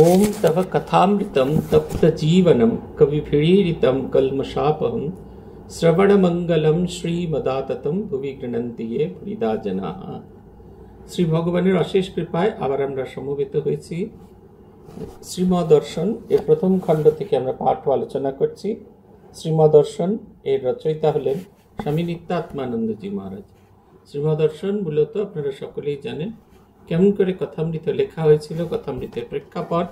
ओम तव कथामृतं तप्तजीवनं कविभिरीरितं कल्मषापहं শ্রবণমঙ্গলম শ্রীমদাততম ভুবি গৃণন্তি এ ভৃদা জনা শ্রী ভগবানের অশেষ কৃপায় আবার আমরা সমবেত হয়েছি শ্রীমদর্শন এর প্রথম খণ্ড থেকে আমরা পাঠ আলোচনা করছি শ্রীমদর্শন এর রচয়িতা হলেন স্বামী নিত্যাত্মানন্দজি মহারাজ শ্রীমদর্শন মূলত আপনারা সকলেই জানেন কেমন করে কথামৃত লেখা হয়েছিল কথামৃতের প্রেক্ষাপট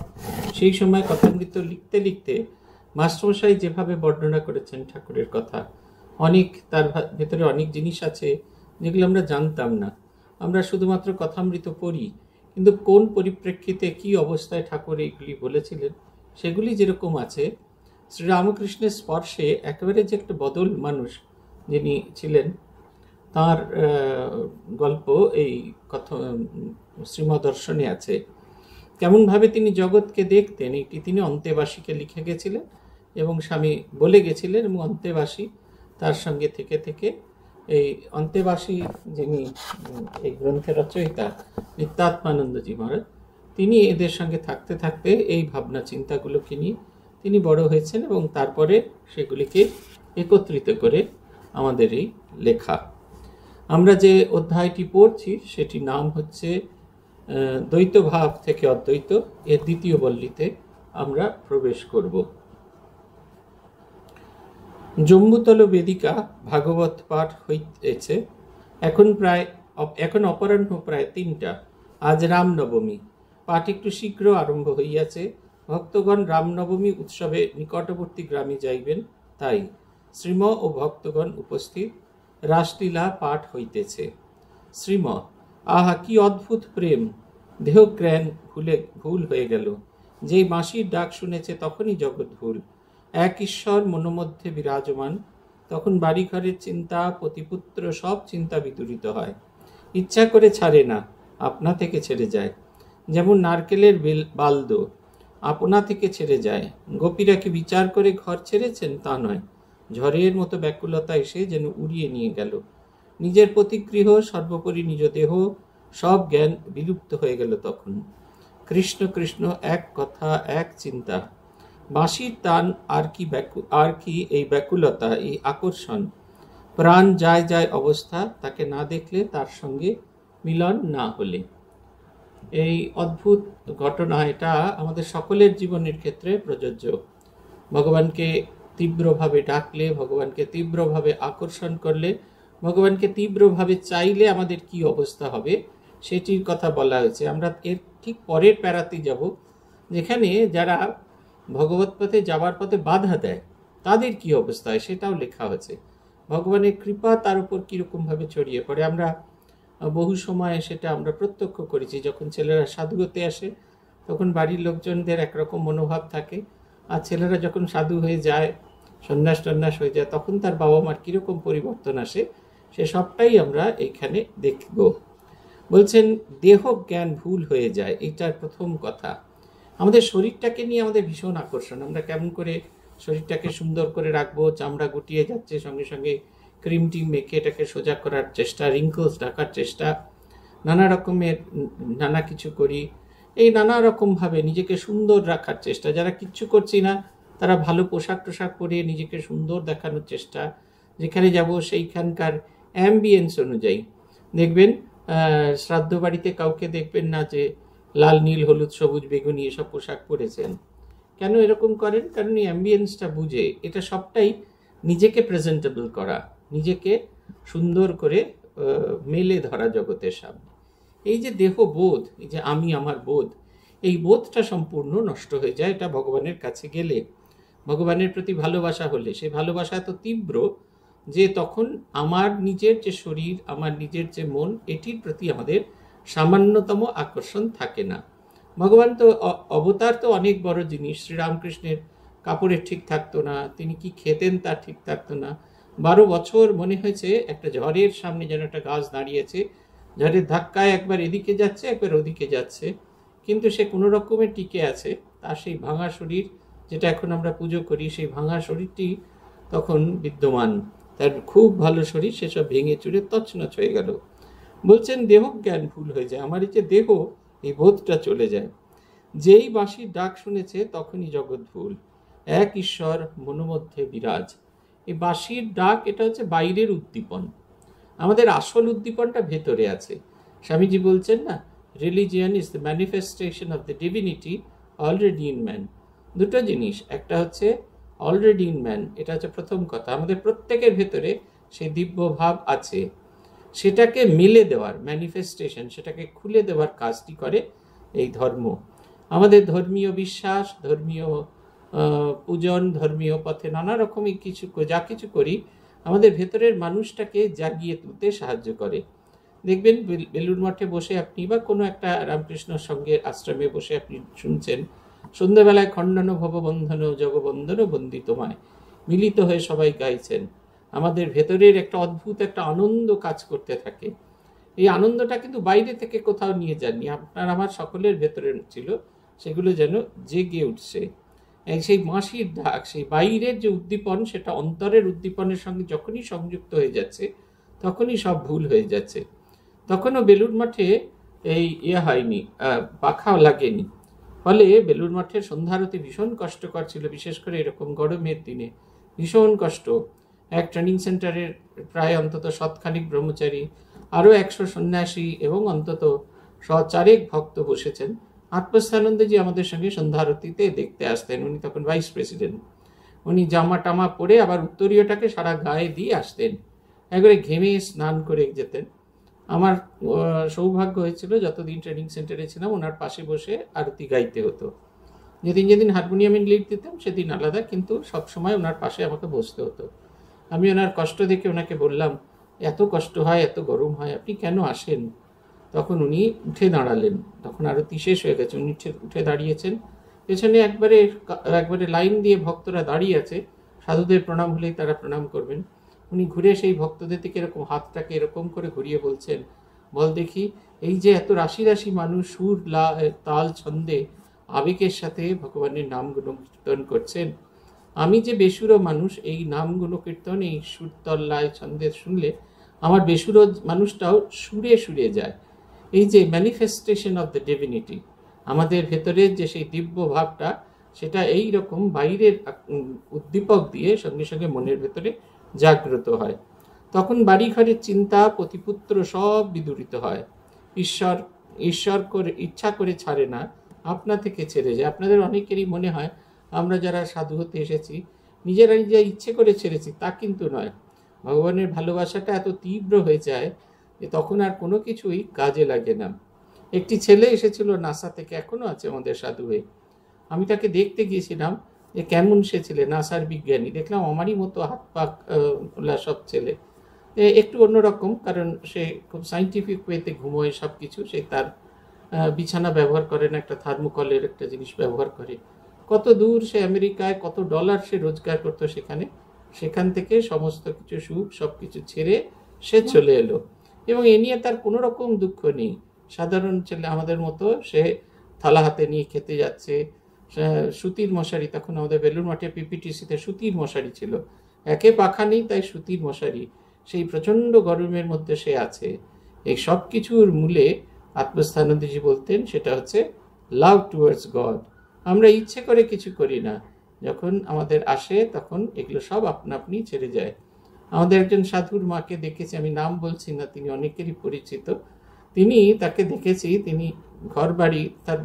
সেই সময় কথামৃত লিখতে লিখতে মাস্টারমশাই যেভাবে বর্ণনা করেছেন ঠাকুরের কথা অনেক তার ভেতরে অনেক জিনিস আছে যেগুলো আমরা জানতাম না আমরা শুধুমাত্র কথামৃত পড়ি কিন্তু কোন পরিপ্রেক্ষিতে কি অবস্থায় ঠাকুর এইগুলি বলেছিলেন সেগুলি যেরকম আছে শ্রীরামকৃষ্ণের স্পর্শে একেবারে যে একটা বদল মানুষ যিনি ছিলেন তার গল্প এই কথা শ্রীমদর্শনে আছে কেমনভাবে তিনি জগৎকে দেখতেন এটি তিনি অন্তেবাসীকে লিখে গেছিলেন এবং স্বামী বলে গেছিলেন এবং অন্তেবাসী তার সঙ্গে থেকে থেকে এই অন্তেবাসী যিনি এই গ্রন্থের রচয়িতা নিত্যাত্মানন্দজী মহারাজ তিনি এদের সঙ্গে থাকতে থাকতে এই ভাবনা চিন্তাগুলোকে নিয়ে তিনি বড় হয়েছেন এবং তারপরে সেগুলিকে একত্রিত করে আমাদের এই লেখা আমরা যে অধ্যায়টি পড়ছি সেটির নাম হচ্ছে দ্বৈতভাব থেকে অদ্বৈত এর দ্বিতীয় বল্লিতে আমরা প্রবেশ করব জম্বুতল বেদিকা ভাগবত পাঠ হইতেছে এখন প্রায় এখন অপরাহ্ন প্রায় তিনটা আজ রামনবমী পাঠ একটু শীঘ্র আরম্ভ হইয়াছে ভক্তগণ রামনবমী উৎসবে নিকটবর্তী গ্রামে যাইবেন তাই শ্রীম ও ভক্তগণ উপস্থিত রাসলীলা পাঠ হইতেছে শ্রীম আহা কি অদ্ভুত প্রেম দেহক্র্যান ভুলে ভুল হয়ে গেল যেই মাসির ডাক শুনেছে তখনই জগৎ ভুল এক ঈশ্বর মনোমধ্যে বিরাজমান তখন বাড়িঘরের চিন্তা প্রতিপুত্র সব চিন্তা বিতরিত হয় ইচ্ছা করে ছাড়ে না আপনা থেকে ছেড়ে যায় যেমন নারকেলের বালদ আপনা থেকে ছেড়ে যায় গোপীরা কি বিচার করে ঘর ছেড়েছেন তা নয় ঝড়ের মতো ব্যাকুলতা এসে যেন উড়িয়ে নিয়ে গেল নিজের প্রতিগৃহ সর্বোপরি নিজ দেহ সব জ্ঞান বিলুপ্ত হয়ে গেল তখন কৃষ্ণ কৃষ্ণ এক কথা এক চিন্তা বাঁশির টান আর কি আর কি এই ব্যাকুলতা এই আকর্ষণ প্রাণ যায় যায় অবস্থা তাকে না দেখলে তার সঙ্গে মিলন না হলে এই অদ্ভুত ঘটনা এটা আমাদের সকলের জীবনের ক্ষেত্রে প্রযোজ্য ভগবানকে তীব্রভাবে ডাকলে ভগবানকে তীব্রভাবে আকর্ষণ করলে ভগবানকে তীব্রভাবে চাইলে আমাদের কি অবস্থা হবে সেটির কথা বলা হয়েছে আমরা এর ঠিক পরের প্যারাতে যাব যেখানে যারা ভগবত পথে যাওয়ার পথে বাধা দেয় তাদের কি অবস্থা হয় সেটাও লেখা হয়েছে ভগবানের কৃপা তার উপর কীরকমভাবে ছড়িয়ে পড়ে আমরা বহু সময় সেটা আমরা প্রত্যক্ষ করেছি যখন ছেলেরা সাধুগতে আসে তখন বাড়ির লোকজনদের একরকম মনোভাব থাকে আর ছেলেরা যখন সাধু হয়ে যায় সন্ন্যাস টন্যাস হয়ে যায় তখন তার বাবা মার কীরকম পরিবর্তন আসে সে সবটাই আমরা এইখানে দেখব বলছেন দেহ জ্ঞান ভুল হয়ে যায় এইটার প্রথম কথা আমাদের শরীরটাকে নিয়ে আমাদের ভীষণ আকর্ষণ আমরা কেমন করে শরীরটাকে সুন্দর করে রাখবো চামড়া গুটিয়ে যাচ্ছে সঙ্গে সঙ্গে ক্রিম টিম মেখে এটাকে সোজা করার চেষ্টা রিঙ্কলস ঢাকার চেষ্টা নানা রকমের নানা কিছু করি এই নানা রকমভাবে নিজেকে সুন্দর রাখার চেষ্টা যারা কিচ্ছু করছি না তারা ভালো পোশাক টোশাক পরিয়ে নিজেকে সুন্দর দেখানোর চেষ্টা যেখানে যাব সেইখানকার অ্যাম্বিয়েন্স অনুযায়ী দেখবেন শ্রাদ্ধ বাড়িতে কাউকে দেখবেন না যে লাল নীল হলুদ সবুজ বেগুনি এসব পোশাক পরেছেন কেন এরকম করেন কারণ এই অ্যাম্বিয়েন্সটা বুঝে এটা সবটাই নিজেকে প্রেজেন্টেবল করা নিজেকে সুন্দর করে মেলে ধরা জগতের সামনে এই যে দেহ বোধ এই যে আমি আমার বোধ এই বোধটা সম্পূর্ণ নষ্ট হয়ে যায় এটা ভগবানের কাছে গেলে ভগবানের প্রতি ভালোবাসা হলে সেই ভালোবাসা এত তীব্র যে তখন আমার নিজের যে শরীর আমার নিজের যে মন এটির প্রতি আমাদের সামান্যতম আকর্ষণ থাকে না ভগবান তো অবতার তো অনেক বড় জিনিস শ্রীরামকৃষ্ণের কাপড়ের ঠিক থাকতো না তিনি কি খেতেন তা ঠিক থাকতো না বারো বছর মনে হয়েছে একটা ঝড়ের সামনে যেন একটা গাছ দাঁড়িয়েছে ঝড়ের ধাক্কায় একবার এদিকে যাচ্ছে একবার ওদিকে যাচ্ছে কিন্তু সে কোনো রকমে টিকে আছে তার সেই ভাঙা শরীর যেটা এখন আমরা পুজো করি সেই ভাঙা শরীরটি তখন বিদ্যমান তার খুব ভালো শরীর সেসব ভেঙে চুরে তছনছ হয়ে গেল বলছেন দেহ জ্ঞান ভুল হয়ে যায় আমার এই যে দেহ এই বোধটা চলে যায় যেই বাঁশির ডাক শুনেছে তখনই জগৎ ভুল এক ঈশ্বর মনোমধ্যে বিরাজ এই বাঁশির ডাক এটা হচ্ছে বাইরের উদ্দীপন আমাদের আসল উদ্দীপনটা ভেতরে আছে স্বামীজি বলছেন না religion is the manifestation of the divinity already in man দুটো জিনিস একটা হচ্ছে অলরেডি ইন ম্যান এটা হচ্ছে প্রথম কথা আমাদের প্রত্যেকের ভেতরে সেই দিব্য ভাব আছে সেটাকে মেলে দেওয়ার ম্যানিফেস্টেশন সেটাকে খুলে দেওয়ার কাজটি করে এই ধর্ম আমাদের ধর্মীয় বিশ্বাস ধর্মীয় পূজন ধর্মীয় পথে নানা রকমই কিছু যা কিছু করি আমাদের ভেতরের মানুষটাকে জাগিয়ে তুলতে সাহায্য করে দেখবেন বেলুর মঠে বসে আপনি বা কোনো একটা রামকৃষ্ণ সঙ্গে আশ্রমে বসে আপনি শুনছেন সন্ধ্যাবেলায় খণ্ডন ভববন্ধন জগবন্ধন বন্দিত তোমায় মিলিত হয়ে সবাই গাইছেন আমাদের ভেতরের একটা অদ্ভুত একটা আনন্দ কাজ করতে থাকে এই আনন্দটা কিন্তু বাইরে থেকে কোথাও নিয়ে যাননি আপনার আমার সকলের ভেতরে ছিল সেগুলো যেন জেগে উঠছে সেই মাসির ডাক সেই বাইরের যে উদ্দীপন সেটা অন্তরের উদ্দীপনের সঙ্গে যখনই সংযুক্ত হয়ে যাচ্ছে তখনই সব ভুল হয়ে যাচ্ছে তখনও বেলুর মঠে এই ইয়ে হয়নি পাখাও লাগেনি ফলে বেলুর মঠের সন্ধ্যারতি ভীষণ কষ্টকর ছিল বিশেষ করে এরকম গরমের দিনে ভীষণ কষ্ট এক ট্রেনিং সেন্টারের প্রায় অন্তত সৎখানিক ব্রহ্মচারী আরও একশো সন্ন্যাসী এবং অন্তত স চারেক ভক্ত বসেছেন যে আমাদের সঙ্গে সন্ধ্যারতিতে দেখতে আসতেন উনি তখন ভাইস প্রেসিডেন্ট উনি জামা টামা পরে আবার উত্তরীয়টাকে সারা গায়ে দিয়ে আসতেন একবারে ঘেমে স্নান করে যেতেন আমার সৌভাগ্য হয়েছিল যতদিন ট্রেনিং সেন্টারে ছিলাম ওনার পাশে বসে আরতি গাইতে হতো যেদিন যেদিন হারমোনিয়ামে লিড দিতাম সেদিন আলাদা কিন্তু সবসময় ওনার পাশে আমাকে বসতে হতো আমি ওনার কষ্ট দেখে ওনাকে বললাম এত কষ্ট হয় এত গরম হয় আপনি কেন আসেন তখন উনি উঠে দাঁড়ালেন তখন আরতি শেষ হয়ে গেছে উনি উঠে দাঁড়িয়েছেন পেছনে একবারে একবারে লাইন দিয়ে ভক্তরা দাঁড়িয়ে আছে সাধুদের প্রণাম হলেই তারা প্রণাম করবেন উনি ঘুরে সেই ভক্তদের থেকে এরকম হাতটাকে এরকম করে ঘুরিয়ে বলছেন বল দেখি এই যে এত রাশি রাশি মানুষ সুর লা তাল ছন্দে আবেগের সাথে ভগবানের নামগুলো কীর্তন করছেন আমি যে বেসুরো মানুষ এই নামগুলো কীর্তন এই সুর তল্লায় ছন্দে শুনলে আমার বেসুরো মানুষটাও সুরে সুরে যায় এই যে ম্যানিফেস্টেশন অফ দ্য ডিভিনিটি আমাদের ভেতরের যে সেই দিব্য ভাবটা সেটা এই রকম বাইরের উদ্দীপক দিয়ে সঙ্গে সঙ্গে মনের ভেতরে জাগ্রত হয় তখন বাড়িঘরের চিন্তা প্রতিপুত্র সব বিদূরিত হয় ঈশ্বর ঈশ্বর করে ইচ্ছা করে ছাড়ে না আপনা থেকে ছেড়ে যায় আপনাদের অনেকেরই মনে হয় আমরা যারা সাধু হতে এসেছি নিজেরা নিজে ইচ্ছে করে ছেড়েছি তা কিন্তু নয় ভগবানের ভালোবাসাটা এত তীব্র হয়ে যায় তখন আর কোনো কিছুই কাজে লাগে না একটি ছেলে এসেছিল নাসা থেকে এখনও আছে আমাদের সাধু হয়ে আমি তাকে দেখতে গিয়েছিলাম যে কেমন সে ছেলে নাসার বিজ্ঞানী দেখলাম আমারই মতো হাত পাক খোলা সব ছেলে একটু অন্যরকম কারণ সে খুব সাইন্টিফিক ওয়েতে ঘুমোয় সব কিছু সে তার বিছানা ব্যবহার করে না একটা থার্মোকলের একটা জিনিস ব্যবহার করে কত দূর সে আমেরিকায় কত ডলার সে রোজগার করতো সেখানে সেখান থেকে সমস্ত কিছু সুখ সব কিছু ছেড়ে সে চলে এলো এবং এ নিয়ে তার কোনো রকম দুঃখ নেই সাধারণ ছেলে আমাদের মতো সে থালা হাতে নিয়ে খেতে যাচ্ছে সুতির মশারি তখন আমাদের বেলুর মাঠে পিপিটিসিতে সুতির মশারি ছিল একে পাখা নেই তাই সুতির মশারি সেই প্রচণ্ড গরমের মধ্যে সে আছে এই সব কিছুর মূলে আত্মস্থানন্দীজি বলতেন সেটা হচ্ছে লাভ টুয়ার্ডস গড আমরা ইচ্ছে করে কিছু করি না যখন আমাদের আসে তখন এগুলো সব আপনা আপনি ছেড়ে যায় আমাদের একজন সাধুর মাকে দেখেছি আমি নাম বলছি না তিনি অনেকেরই পরিচিত তিনি তাকে দেখেছি তিনি ঘর বাড়ি তার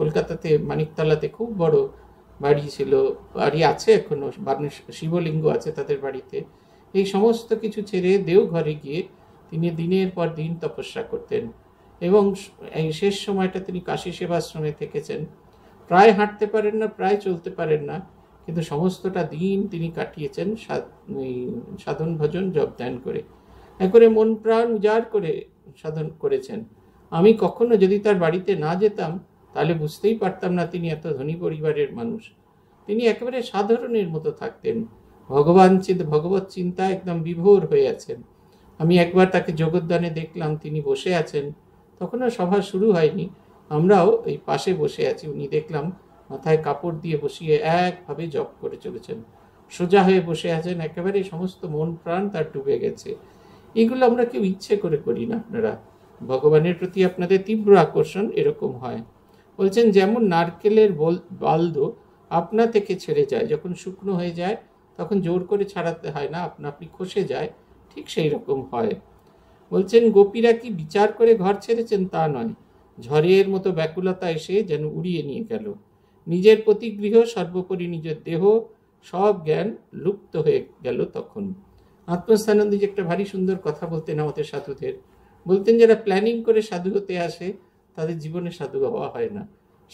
কলকাতাতে মানিকতলাতে খুব বড় বাড়ি ছিল বাড়ি আছে এখনও শিবলিঙ্গ আছে তাদের বাড়িতে এই সমস্ত কিছু ছেড়ে দেওঘরে গিয়ে তিনি দিনের পর দিন তপস্যা করতেন এবং এই শেষ সময়টা তিনি কাশি সেবাশ্রমে থেকেছেন প্রায় হাঁটতে পারেন না প্রায় চলতে পারেন না কিন্তু সমস্তটা দিন তিনি কাটিয়েছেন সাধন ভজন জবদান করে করে মন প্রাণ উজাড় করে সাধন করেছেন আমি কখনো যদি তার বাড়িতে না যেতাম তাহলে বুঝতেই পারতাম না তিনি এত ধনী পরিবারের মানুষ তিনি একেবারে সাধারণের মতো থাকতেন ভগবান চিন্তা ভগবত চিন্তা একদম বিভোর হয়ে আছেন আমি একবার তাকে যোগদানে দেখলাম তিনি বসে আছেন তখনও সভা শুরু হয়নি আমরাও এই পাশে বসে আছি উনি দেখলাম মাথায় কাপড় দিয়ে বসিয়ে একভাবে জপ করে চলেছেন সোজা হয়ে বসে আছেন একেবারে সমস্ত মন প্রাণ তার ডুবে গেছে এগুলো আমরা কেউ ইচ্ছে করে করি না আপনারা ভগবানের প্রতি আপনাদের তীব্র আকর্ষণ এরকম হয় বলছেন যেমন নারকেলের বালদ আপনা থেকে ছেড়ে যায় যখন শুকনো হয়ে যায় তখন জোর করে ছাড়াতে হয় না আপনা আপনি খসে যায় ঠিক সেই রকম হয় বলছেন গোপীরা কি বিচার করে ঘর ছেড়েছেন তা নয় ঝড়ের মতো ব্যাকুলতা এসে যেন উড়িয়ে নিয়ে গেল নিজের প্রতিগৃহ সর্বোপরি নিজের দেহ সব জ্ঞান লুপ্ত হয়ে গেল তখন আত্মস্থানন্দ যে একটা ভারী সুন্দর কথা বলতেন আমাদের সাধুদের বলতেন যারা প্ল্যানিং করে সাধু হতে আসে তাদের জীবনে সাধু হওয়া হয় না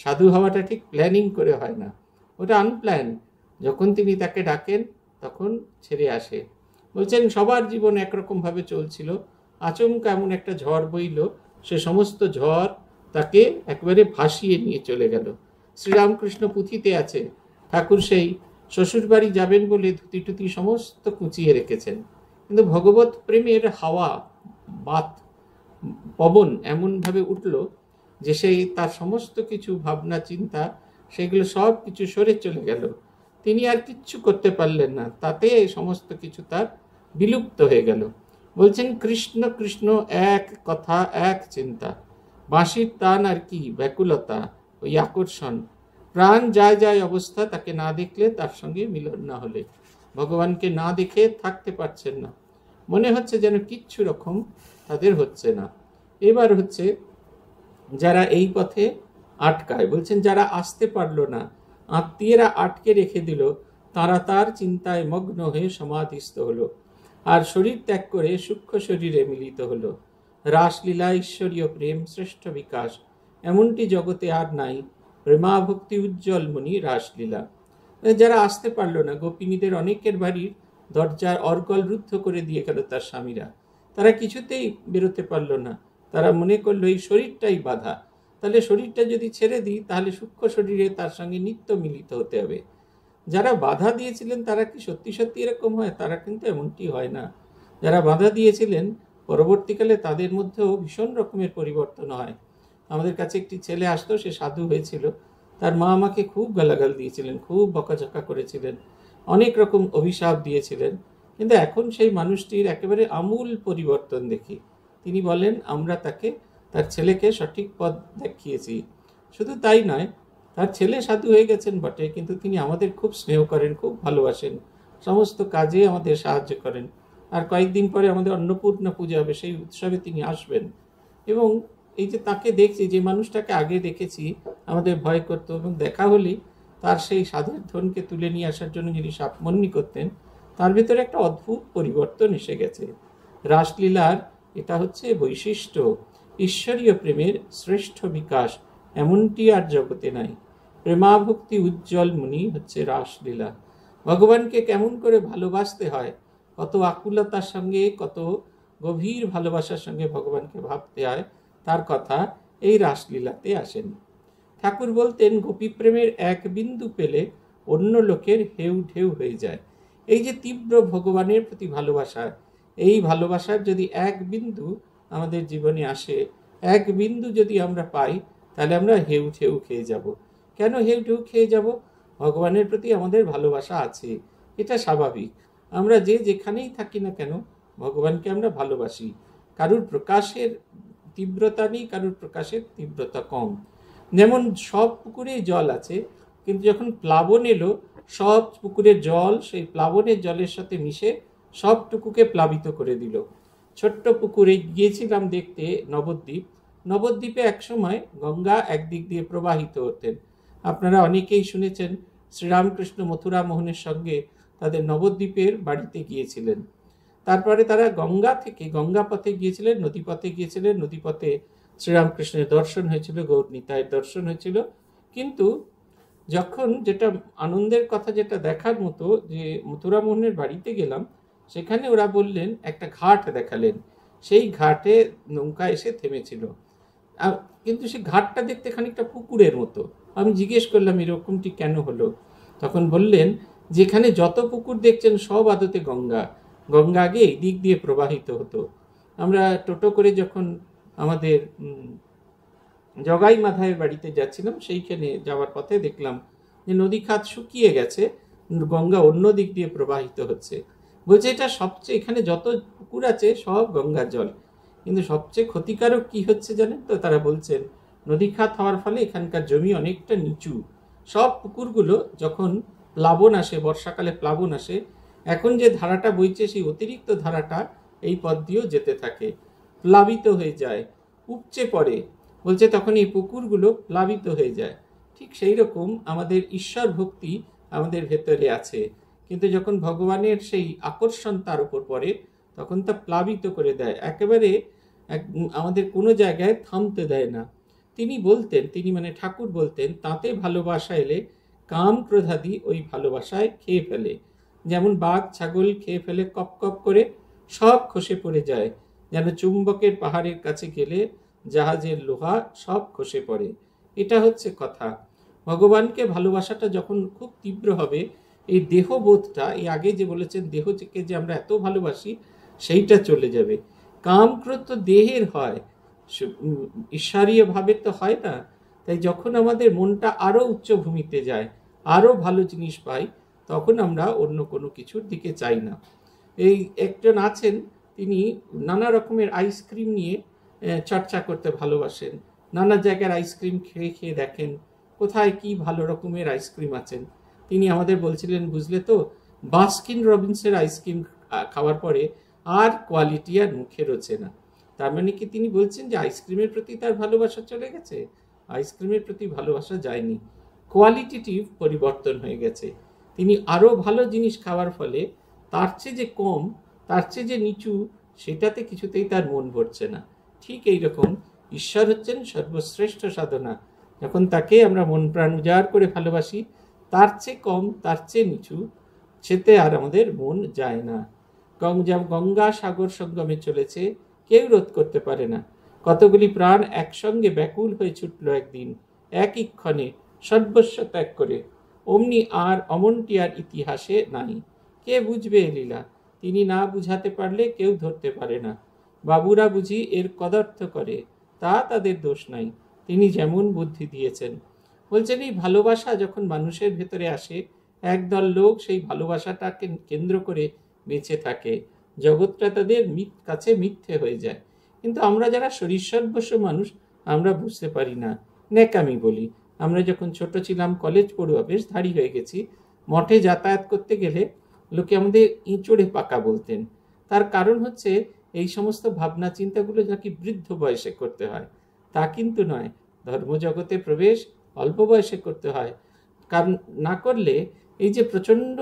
সাধু হওয়াটা ঠিক প্ল্যানিং করে হয় না ওটা আনপ্ল্যান যখন তিনি তাকে ডাকেন তখন ছেড়ে আসে বলছেন সবার জীবন একরকমভাবে চলছিল আচমকা এমন একটা ঝড় বইল সে সমস্ত ঝড় তাকে একবারে ভাসিয়ে নিয়ে চলে গেল শ্রীরামকৃষ্ণ পুঁথিতে আছে ঠাকুর সেই শ্বশুরবাড়ি যাবেন বলে ধুতি টুতি সমস্ত কুচিয়ে রেখেছেন কিন্তু ভগবত প্রেমের হাওয়া বাত পবন এমনভাবে উঠল যে সেই তার সমস্ত কিছু ভাবনা চিন্তা সেগুলো সব কিছু সরে চলে গেল তিনি আর কিচ্ছু করতে পারলেন না তাতে সমস্ত কিছু তার বিলুপ্ত হয়ে গেল বলছেন কৃষ্ণ কৃষ্ণ এক কথা এক চিন্তা বাঁশির টান আর কি ব্যাকুলতা ওই আকর্ষণ প্রাণ যায় যায় অবস্থা তাকে না দেখলে তার সঙ্গে মিলন না হলে ভগবানকে না দেখে থাকতে পারছেন না মনে হচ্ছে যেন কিচ্ছু রকম তাদের হচ্ছে না এবার হচ্ছে যারা এই পথে আটকায় বলছেন যারা আসতে পারলো না আত্মীয়রা আটকে রেখে দিল তারা তার চিন্তায় মগ্ন হয়ে সমাধিস্থ হলো আর শরীর ত্যাগ করে সূক্ষ্ম শরীরে মিলিত হলো রাসলীলা ঈশ্বরীয় প্রেম শ্রেষ্ঠ বিকাশ এমনটি জগতে আর নাই প্রেমা ভক্তি উজ্জ্বল মণি রাসলীলা যারা আসতে পারলো না গোপিনীদের অনেকের বাড়ির দরজার অর্গল রুদ্ধ করে দিয়ে গেল তার স্বামীরা তারা কিছুতেই বেরোতে পারল না তারা মনে করলো এই শরীরটাই বাধা তাহলে শরীরটা যদি ছেড়ে দিই তাহলে সূক্ষ্ম শরীরে তার সঙ্গে নিত্য মিলিত হতে হবে যারা বাধা দিয়েছিলেন তারা কি সত্যি সত্যি এরকম হয় তারা কিন্তু এমনটি হয় না যারা বাধা দিয়েছিলেন পরবর্তীকালে তাদের মধ্যেও ভীষণ রকমের পরিবর্তন হয় আমাদের কাছে একটি ছেলে আসতো সে সাধু হয়েছিল তার মা আমাকে খুব গালাগাল দিয়েছিলেন খুব বকাঝকা করেছিলেন অনেক রকম অভিশাপ দিয়েছিলেন কিন্তু এখন সেই মানুষটির একেবারে আমূল পরিবর্তন দেখি তিনি বলেন আমরা তাকে তার ছেলেকে সঠিক পথ দেখিয়েছি শুধু তাই নয় তার ছেলে সাধু হয়ে গেছেন বটে কিন্তু তিনি আমাদের খুব স্নেহ করেন খুব ভালোবাসেন সমস্ত কাজে আমাদের সাহায্য করেন আর কয়েকদিন পরে আমাদের অন্নপূর্ণা পূজা হবে সেই উৎসবে তিনি আসবেন এবং এই যে তাকে দেখছি যে মানুষটাকে আগে দেখেছি আমাদের ভয় করতো এবং দেখা হলেই তার সেই সাধের ধনকে তুলে নিয়ে আসার জন্য যিনি সাপমন্নি করতেন তার ভিতরে একটা অদ্ভুত পরিবর্তন এসে গেছে রাসলীলার এটা হচ্ছে বৈশিষ্ট্য ঈশ্বরীয় প্রেমের শ্রেষ্ঠ বিকাশ এমনটি আর জগতে নাই প্রেমাভক্তি উজ্জ্বল মুনি হচ্ছে রাসলীলা ভগবানকে কেমন করে ভালোবাসতে হয় কত আকুলতার সঙ্গে কত গভীর ভালোবাসার সঙ্গে ভগবানকে ভাবতে হয় তার কথা এই রাসলীলাতে আসেনি ঠাকুর বলতেন গোপীপ্রেমের এক বিন্দু পেলে অন্য লোকের হেউ ঢেউ হয়ে যায় এই যে তীব্র ভগবানের প্রতি ভালোবাসা এই ভালোবাসার যদি এক বিন্দু আমাদের জীবনে আসে এক বিন্দু যদি আমরা পাই তাহলে আমরা হেউ ঠেউ খেয়ে যাব। কেন হেউ ঢেউ খেয়ে যাব ভগবানের প্রতি আমাদের ভালোবাসা আছে এটা স্বাভাবিক আমরা যে যেখানেই থাকি না কেন ভগবানকে আমরা ভালোবাসি কারুর প্রকাশের তীব্রতা নেই কারোর প্রকাশের তীব্রতা কম যেমন সব পুকুরেই জল আছে কিন্তু যখন প্লাবন এলো সব পুকুরের জল সেই প্লাবনের জলের সাথে মিশে সবটুকুকে প্লাবিত করে দিল ছোট্ট পুকুরে গিয়েছিলাম দেখতে নবদ্বীপ নবদ্বীপে একসময় গঙ্গা একদিক দিয়ে প্রবাহিত হতেন আপনারা অনেকেই শুনেছেন শ্রীরামকৃষ্ণ মথুরা মোহনের সঙ্গে তাদের নবদ্বীপের বাড়িতে গিয়েছিলেন তারপরে তারা গঙ্গা থেকে গঙ্গা পথে গিয়েছিলেন নদীপথে গিয়েছিলেন নদীপথে শ্রীরামকৃষ্ণের দর্শন হয়েছিল নিতায়ের দর্শন হয়েছিল কিন্তু যখন যেটা আনন্দের কথা যেটা দেখার মতো যে মথুরামোহনের বাড়িতে গেলাম সেখানে ওরা বললেন একটা ঘাট দেখালেন সেই ঘাটে নৌকা এসে থেমেছিল কিন্তু সে ঘাটটা দেখতে খানিকটা পুকুরের মতো আমি জিজ্ঞেস করলাম এরকমটি কেন হলো তখন বললেন যেখানে যত পুকুর দেখছেন সব আদতে গঙ্গা গঙ্গা আগে এই দিক দিয়ে প্রবাহিত হতো আমরা টোটো করে যখন আমাদের জগাই মাথায় বাড়িতে যাচ্ছিলাম সেইখানে যাওয়ার পথে দেখলাম যে নদী খাত শুকিয়ে গেছে গঙ্গা অন্য দিক দিয়ে প্রবাহিত হচ্ছে বলছে এটা সবচেয়ে এখানে যত পুকুর আছে সব গঙ্গার জল কিন্তু সবচেয়ে ক্ষতিকারক কি হচ্ছে জানেন তো তারা বলছেন নদী খাত হওয়ার ফলে এখানকার জমি অনেকটা নিচু সব পুকুরগুলো যখন প্লাবন আসে বর্ষাকালে প্লাবন আসে এখন যে ধারাটা বইছে সেই অতিরিক্ত ধারাটা এই পথ দিয়েও যেতে থাকে প্লাবিত হয়ে যায় উপচে পড়ে বলছে তখন এই পুকুরগুলো প্লাবিত হয়ে যায় ঠিক সেই রকম আমাদের ঈশ্বর ভক্তি আমাদের ভেতরে আছে কিন্তু যখন ভগবানের সেই আকর্ষণ তার উপর পড়ে তখন তা প্লাবিত করে দেয় একেবারে আমাদের কোনো জায়গায় থামতে দেয় না তিনি বলতেন তিনি মানে ঠাকুর বলতেন তাতে ভালোবাসা এলে কাম প্রধাদি ওই ভালোবাসায় খেয়ে ফেলে যেমন বাঘ ছাগল খেয়ে ফেলে কপ কপ করে সব খসে পড়ে যায় যেন চুম্বকের পাহাড়ের কাছে গেলে জাহাজের লোহা সব খসে পড়ে এটা হচ্ছে কথা ভগবানকে ভালোবাসাটা যখন খুব তীব্র হবে এই দেহবোধটা এই আগে যে বলেছেন দেহ থেকে যে আমরা এত ভালোবাসি সেইটা চলে যাবে কামক্রত তো দেহের হয় ঈশ্বরীয়ভাবে তো হয় না তাই যখন আমাদের মনটা আরও উচ্চভূমিতে যায় আরও ভালো জিনিস পাই তখন আমরা অন্য কোনো কিছুর দিকে চাই না এই একজন আছেন তিনি নানা রকমের আইসক্রিম নিয়ে চর্চা করতে ভালোবাসেন নানা জায়গার আইসক্রিম খেয়ে খেয়ে দেখেন কোথায় কি ভালো রকমের আইসক্রিম আছেন তিনি আমাদের বলছিলেন বুঝলে তো বাস্কিন রবিন্সের আইসক্রিম খাওয়ার পরে আর কোয়ালিটি আর মুখে রোচে না তার মানে কি তিনি বলছেন যে আইসক্রিমের প্রতি তার ভালোবাসা চলে গেছে আইসক্রিমের প্রতি ভালোবাসা যায়নি কোয়ালিটিটিভ পরিবর্তন হয়ে গেছে তিনি আরও ভালো জিনিস খাওয়ার ফলে তার চেয়ে যে কম তার চেয়ে যে নিচু সেটাতে কিছুতেই তার মন ভরছে না ঠিক এই রকম ঈশ্বর হচ্ছেন সর্বশ্রেষ্ঠ সাধনা যখন তাকে আমরা মন প্রাণ উজাড় করে ভালোবাসি তার চেয়ে কম তার চেয়ে নিচু সেতে আর আমাদের মন যায় না গঙ্গা গঙ্গা সাগর সঙ্গমে চলেছে কেউ রোধ করতে পারে না কতগুলি প্রাণ একসঙ্গে ব্যাকুল হয়ে ছুটল একদিন একই ক্ষণে সর্বস্ব ত্যাগ করে অমনি আর অমনটি আর ইতিহাসে নাই কে বুঝবে লীলা তিনি না বুঝাতে পারলে কেউ ধরতে পারে না বাবুরা বুঝি এর কদার্থ করে তা তাদের দোষ নাই তিনি যেমন বুদ্ধি দিয়েছেন বলছেন এই ভালোবাসা যখন মানুষের ভেতরে আসে একদল লোক সেই ভালোবাসাটাকে কেন্দ্র করে বেঁচে থাকে জগৎটা তাদের কাছে মিথ্যে হয়ে যায় কিন্তু আমরা যারা শরীর সর্বস্ব মানুষ আমরা বুঝতে পারি না নেকামি বলি আমরা যখন ছোট ছিলাম কলেজ পড়ুয়া বেশ ধারী হয়ে গেছি মঠে যাতায়াত করতে গেলে লোকে আমাদের ইঁচড়ে পাকা বলতেন তার কারণ হচ্ছে এই সমস্ত ভাবনা চিন্তাগুলো নাকি বৃদ্ধ বয়সে করতে হয় তা কিন্তু নয় ধর্মজগতে প্রবেশ অল্প বয়সে করতে হয় কারণ না করলে এই যে প্রচণ্ড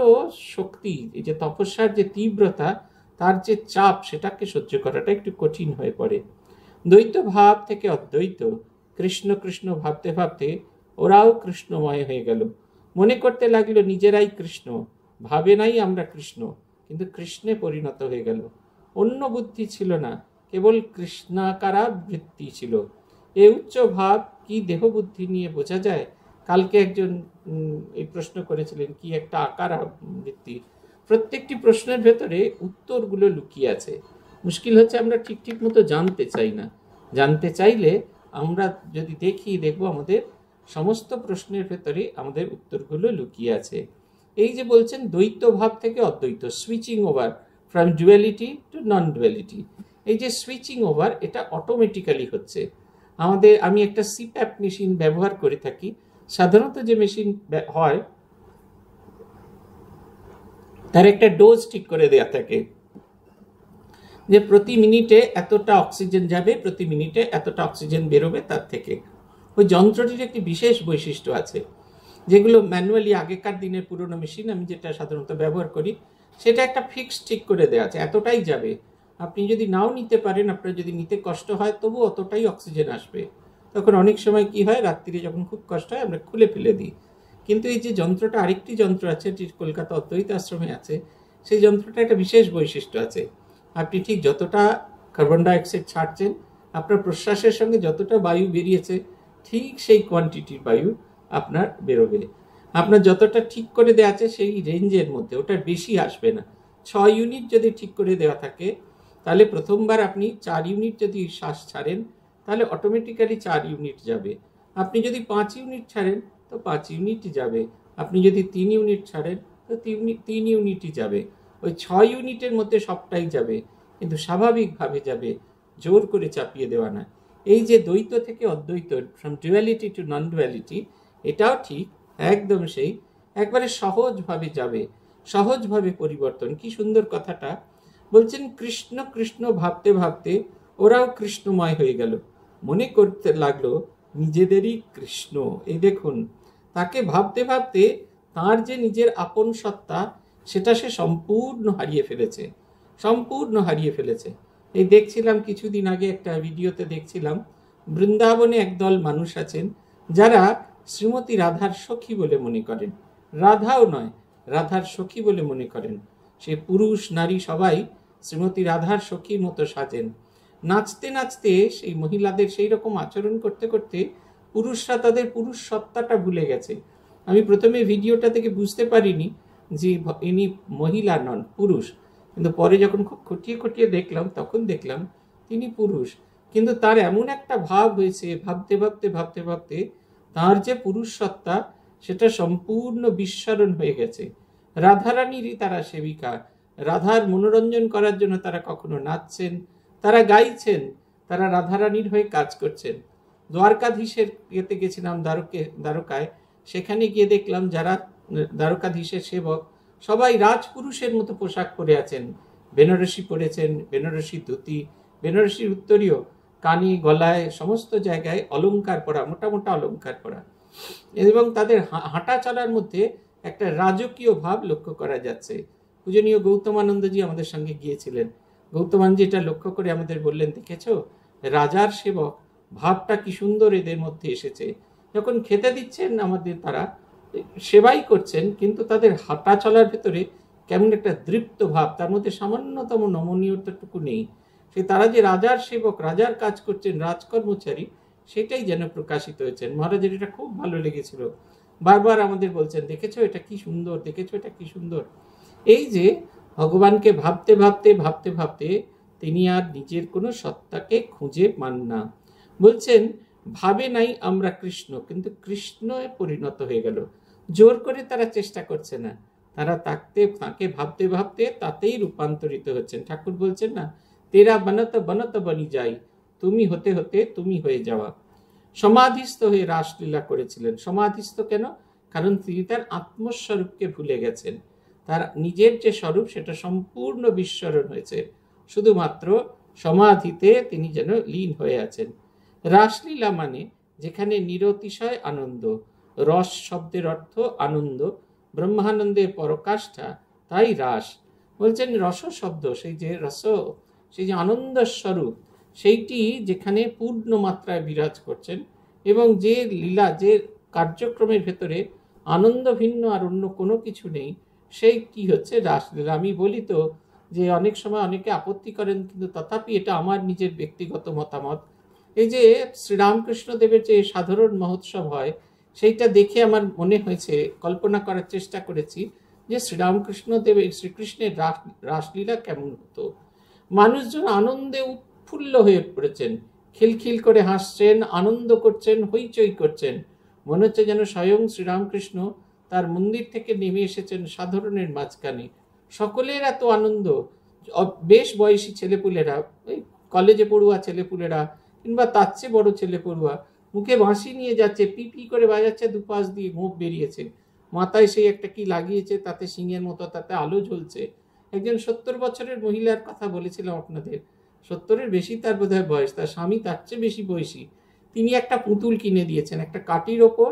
শক্তি এই যে তপস্যার যে তীব্রতা তার যে চাপ সেটাকে সহ্য করাটা একটু কঠিন হয়ে পড়ে দ্বৈত ভাব থেকে অদ্বৈত কৃষ্ণ কৃষ্ণ ভাবতে ভাবতে ওরাও কৃষ্ণময় হয়ে গেল মনে করতে লাগলো নিজেরাই কৃষ্ণ ভাবে নাই আমরা কৃষ্ণ কিন্তু কৃষ্ণে পরিণত হয়ে গেল অন্য বুদ্ধি ছিল না কেবল কৃষ্ণাকারা বৃত্তি ছিল এ উচ্চ ভাব কি দেহ বুদ্ধি নিয়ে বোঝা যায় কালকে একজন এই প্রশ্ন করেছিলেন কি একটা আকার বৃত্তি প্রত্যেকটি প্রশ্নের ভেতরে উত্তরগুলো লুকিয়ে আছে মুশকিল হচ্ছে আমরা ঠিক ঠিক মতো জানতে চাই না জানতে চাইলে আমরা যদি দেখি দেখব আমাদের সমস্ত প্রশ্নের ভেতরে আমাদের উত্তরগুলো লুকিয়ে আছে এই যে বলছেন দ্বৈত ভাব থেকে অদ্বৈত switching over from duality to non duality এই যে সুইচিং ওভার এটা অটোমেটিক্যালি হচ্ছে আমাদের আমি একটা সিপ্যাপ মেশিন ব্যবহার করে থাকি সাধারণত যে মেশিন হয় তার একটা ডোজ ঠিক করে দেয়া থাকে যে প্রতি মিনিটে এতটা অক্সিজেন যাবে প্রতি মিনিটে এতটা অক্সিজেন বেরোবে তার থেকে ওই যন্ত্রটির একটি বিশেষ বৈশিষ্ট্য আছে যেগুলো ম্যানুয়ালি আগেকার দিনের পুরনো মেশিন আমি যেটা সাধারণত ব্যবহার করি সেটা একটা ফিক্স ঠিক করে দেওয়া আছে এতটাই যাবে আপনি যদি নাও নিতে পারেন আপনার যদি নিতে কষ্ট হয় তবু অতটাই অক্সিজেন আসবে তখন অনেক সময় কি হয় রাত্রিরে যখন খুব কষ্ট হয় আমরা খুলে ফেলে দিই কিন্তু এই যে যন্ত্রটা আরেকটি যন্ত্র আছে যে কলকাতা অদ্বৈত আশ্রমে আছে সেই যন্ত্রটা একটা বিশেষ বৈশিষ্ট্য আছে আপনি ঠিক যতটা কার্বন ডাইঅক্সাইড ছাড়ছেন আপনার প্রশ্বাসের সঙ্গে যতটা বায়ু বেরিয়েছে ঠিক সেই কোয়ান্টিটির বায়ু আপনার বেরোবে আপনার যতটা ঠিক করে দেওয়া আছে সেই রেঞ্জের মধ্যে ওটার বেশি আসবে না ছ ইউনিট যদি ঠিক করে দেওয়া থাকে তাহলে প্রথমবার আপনি চার ইউনিট যদি শ্বাস ছাড়েন তাহলে অটোমেটিক্যালি চার ইউনিট যাবে আপনি যদি পাঁচ ইউনিট ছাড়েন তো পাঁচ ইউনিটই যাবে আপনি যদি তিন ইউনিট ছাড়েন তো তিন ইউনিটই যাবে ওই ছয় ইউনিটের মধ্যে সবটাই যাবে কিন্তু স্বাভাবিকভাবে যাবে জোর করে চাপিয়ে দেওয়া না এই যে দ্বৈত থেকে অদ্বৈত from duality to non duality এটাও ঠিক একদম সেই একবারে সহজভাবে যাবে সহজভাবে পরিবর্তন কি সুন্দর কথাটা বলছেন কৃষ্ণ কৃষ্ণ ভাবতে ভাবতে ওরাও কৃষ্ণময় হয়ে গেল মনে করতে লাগলো নিজেদেরই কৃষ্ণ এই দেখুন তাকে ভাবতে ভাবতে তার যে নিজের আপন সত্তা সেটা সে সম্পূর্ণ হারিয়ে ফেলেছে সম্পূর্ণ হারিয়ে ফেলেছে এই দেখছিলাম কিছুদিন আগে একটা ভিডিওতে দেখছিলাম বৃন্দাবনে একদল মানুষ আছেন যারা শ্রীমতী রাধার সখী বলে মনে করেন রাধাও নয় রাধার সখী বলে মনে করেন সে পুরুষ নারী সবাই শ্রীমতী রাধার সখীর মতো সাজেন নাচতে নাচতে সেই মহিলাদের সেই রকম আচরণ করতে করতে পুরুষরা তাদের পুরুষ সত্তাটা ভুলে গেছে আমি প্রথমে ভিডিওটা থেকে বুঝতে পারিনি যে ইনি মহিলা নন পুরুষ কিন্তু পরে যখন খুব খুঁটিয়ে খুঁটিয়ে দেখলাম তখন দেখলাম তিনি পুরুষ কিন্তু তার এমন একটা ভাব হয়েছে ভাবতে ভাবতে ভাবতে ভাবতে তার যে পুরুষ সত্তা সেটা সম্পূর্ণ বিস্মরণ হয়ে গেছে রাধারানীরই তারা সেবিকা রাধার মনোরঞ্জন করার জন্য তারা কখনো নাচছেন তারা গাইছেন তারা রাধারানীর হয়ে কাজ করছেন দ্বারকাধীশের ইয়েতে গেছিলাম দ্বারকে দ্বারকায় সেখানে গিয়ে দেখলাম যারা দ্বারকাধীশের সেবক সবাই রাজপুরুষের মতো পোশাক পরে আছেন বেনারসি পরেছেন বেনারসি ধুতি বেনারসির উত্তরীয় কানে গলায় সমস্ত জায়গায় অলঙ্কার পরা মোটা মোটা অলঙ্কার পরা এবং তাদের হাঁটা চলার মধ্যে একটা রাজকীয় ভাব লক্ষ্য করা যাচ্ছে পূজনীয় গৌতমানন্দজি আমাদের সঙ্গে গিয়েছিলেন গৌতমানজি এটা লক্ষ্য করে আমাদের বললেন দেখেছ রাজার সেবক ভাবটা কি সুন্দর এদের মধ্যে এসেছে যখন খেতে দিচ্ছেন আমাদের তারা সেবাই করছেন কিন্তু তাদের হাঁটা চলার ভেতরে কেমন একটা দৃপ্ত ভাব তার মধ্যে সামান্যতম নমনীয়তাটুকু নেই সে তারা যে রাজার সেবক রাজার কাজ করছেন রাজকর্মচারী সেটাই যেন প্রকাশিত হয়েছেন মহারাজের এটা খুব ভালো লেগেছিল বারবার আমাদের বলছেন দেখেছো এটা কি সুন্দর দেখেছো এটা কি সুন্দর এই যে ভগবানকে ভাবতে ভাবতে ভাবতে ভাবতে তিনি আর নিজের কোনো সত্তাকে খুঁজে পান না বলছেন ভাবে নাই আমরা কৃষ্ণ কিন্তু কৃষ্ণ পরিণত হয়ে গেল জোর করে তারা চেষ্টা করছে না তারা তাকতে তাকে ভাবতে ভাবতে তাতেই রূপান্তরিত হচ্ছেন ঠাকুর বলছেন না তেরা বনত বনত বনি যাই তুমি হতে হতে তুমি হয়ে যাওয়া সমাধিস্থ হয়ে রাসলীলা করেছিলেন সমাধিস্থ কেন কারণ তিনি তার আত্মস্বরূপকে ভুলে গেছেন তার নিজের যে স্বরূপ সেটা সম্পূর্ণ বিস্মরণ হয়েছে শুধুমাত্র সমাধিতে তিনি যেন লীন হয়ে আছেন রাসলীলা মানে যেখানে নিরতিশয় আনন্দ রস শব্দের অর্থ আনন্দ ব্রহ্মানন্দের পরকাষ্ঠা তাই রাস বলছেন রস শব্দ সেই যে রস সেই যে আনন্দ স্বরূপ সেইটি যেখানে পূর্ণ মাত্রায় বিরাজ করছেন এবং যে লীলা যে কার্যক্রমের ভেতরে আনন্দ ভিন্ন আর অন্য কোনো কিছু নেই সেই কি হচ্ছে রাসলীলা আমি বলি তো যে অনেক সময় অনেকে আপত্তি করেন কিন্তু তথাপি এটা আমার নিজের ব্যক্তিগত মতামত এই যে শ্রীরামকৃষ্ণদেবের যে সাধারণ মহোৎসব হয় সেইটা দেখে আমার মনে হয়েছে কল্পনা করার চেষ্টা করেছি যে শ্রীরামকৃষ্ণদেব শ্রীকৃষ্ণের রাস রাসলীলা কেমন হতো মানুষজন আনন্দে উৎফুল্ল হয়ে পড়েছেন খিলখিল করে হাসছেন আনন্দ করছেন হইচই করছেন মনে হচ্ছে যেন স্বয়ং শ্রীরামকৃষ্ণ তার মন্দির থেকে নেমে এসেছেন সাধারণের মাঝখানে সকলের এত আনন্দ বেশ বয়সী ছেলেপুলেরা ওই কলেজে পড়ুয়া ছেলেপুলেরা কিংবা তার চেয়ে বড় ছেলে পড়ুয়া মুখে ভাসি নিয়ে যাচ্ছে পিপি করে বাজাচ্ছে দুপাশ দিয়ে ঘোপ বেরিয়েছে মাথায় সেই একটা কি লাগিয়েছে তাতে সিংহের মতো তাতে আলো জ্বলছে একজন সত্তর বছরের মহিলার কথা বলেছিলাম আপনাদের সত্তরের বেশি তার বোধ বয়স তার স্বামী তার চেয়ে বেশি বয়সী তিনি একটা পুতুল কিনে দিয়েছেন একটা কাটির ওপর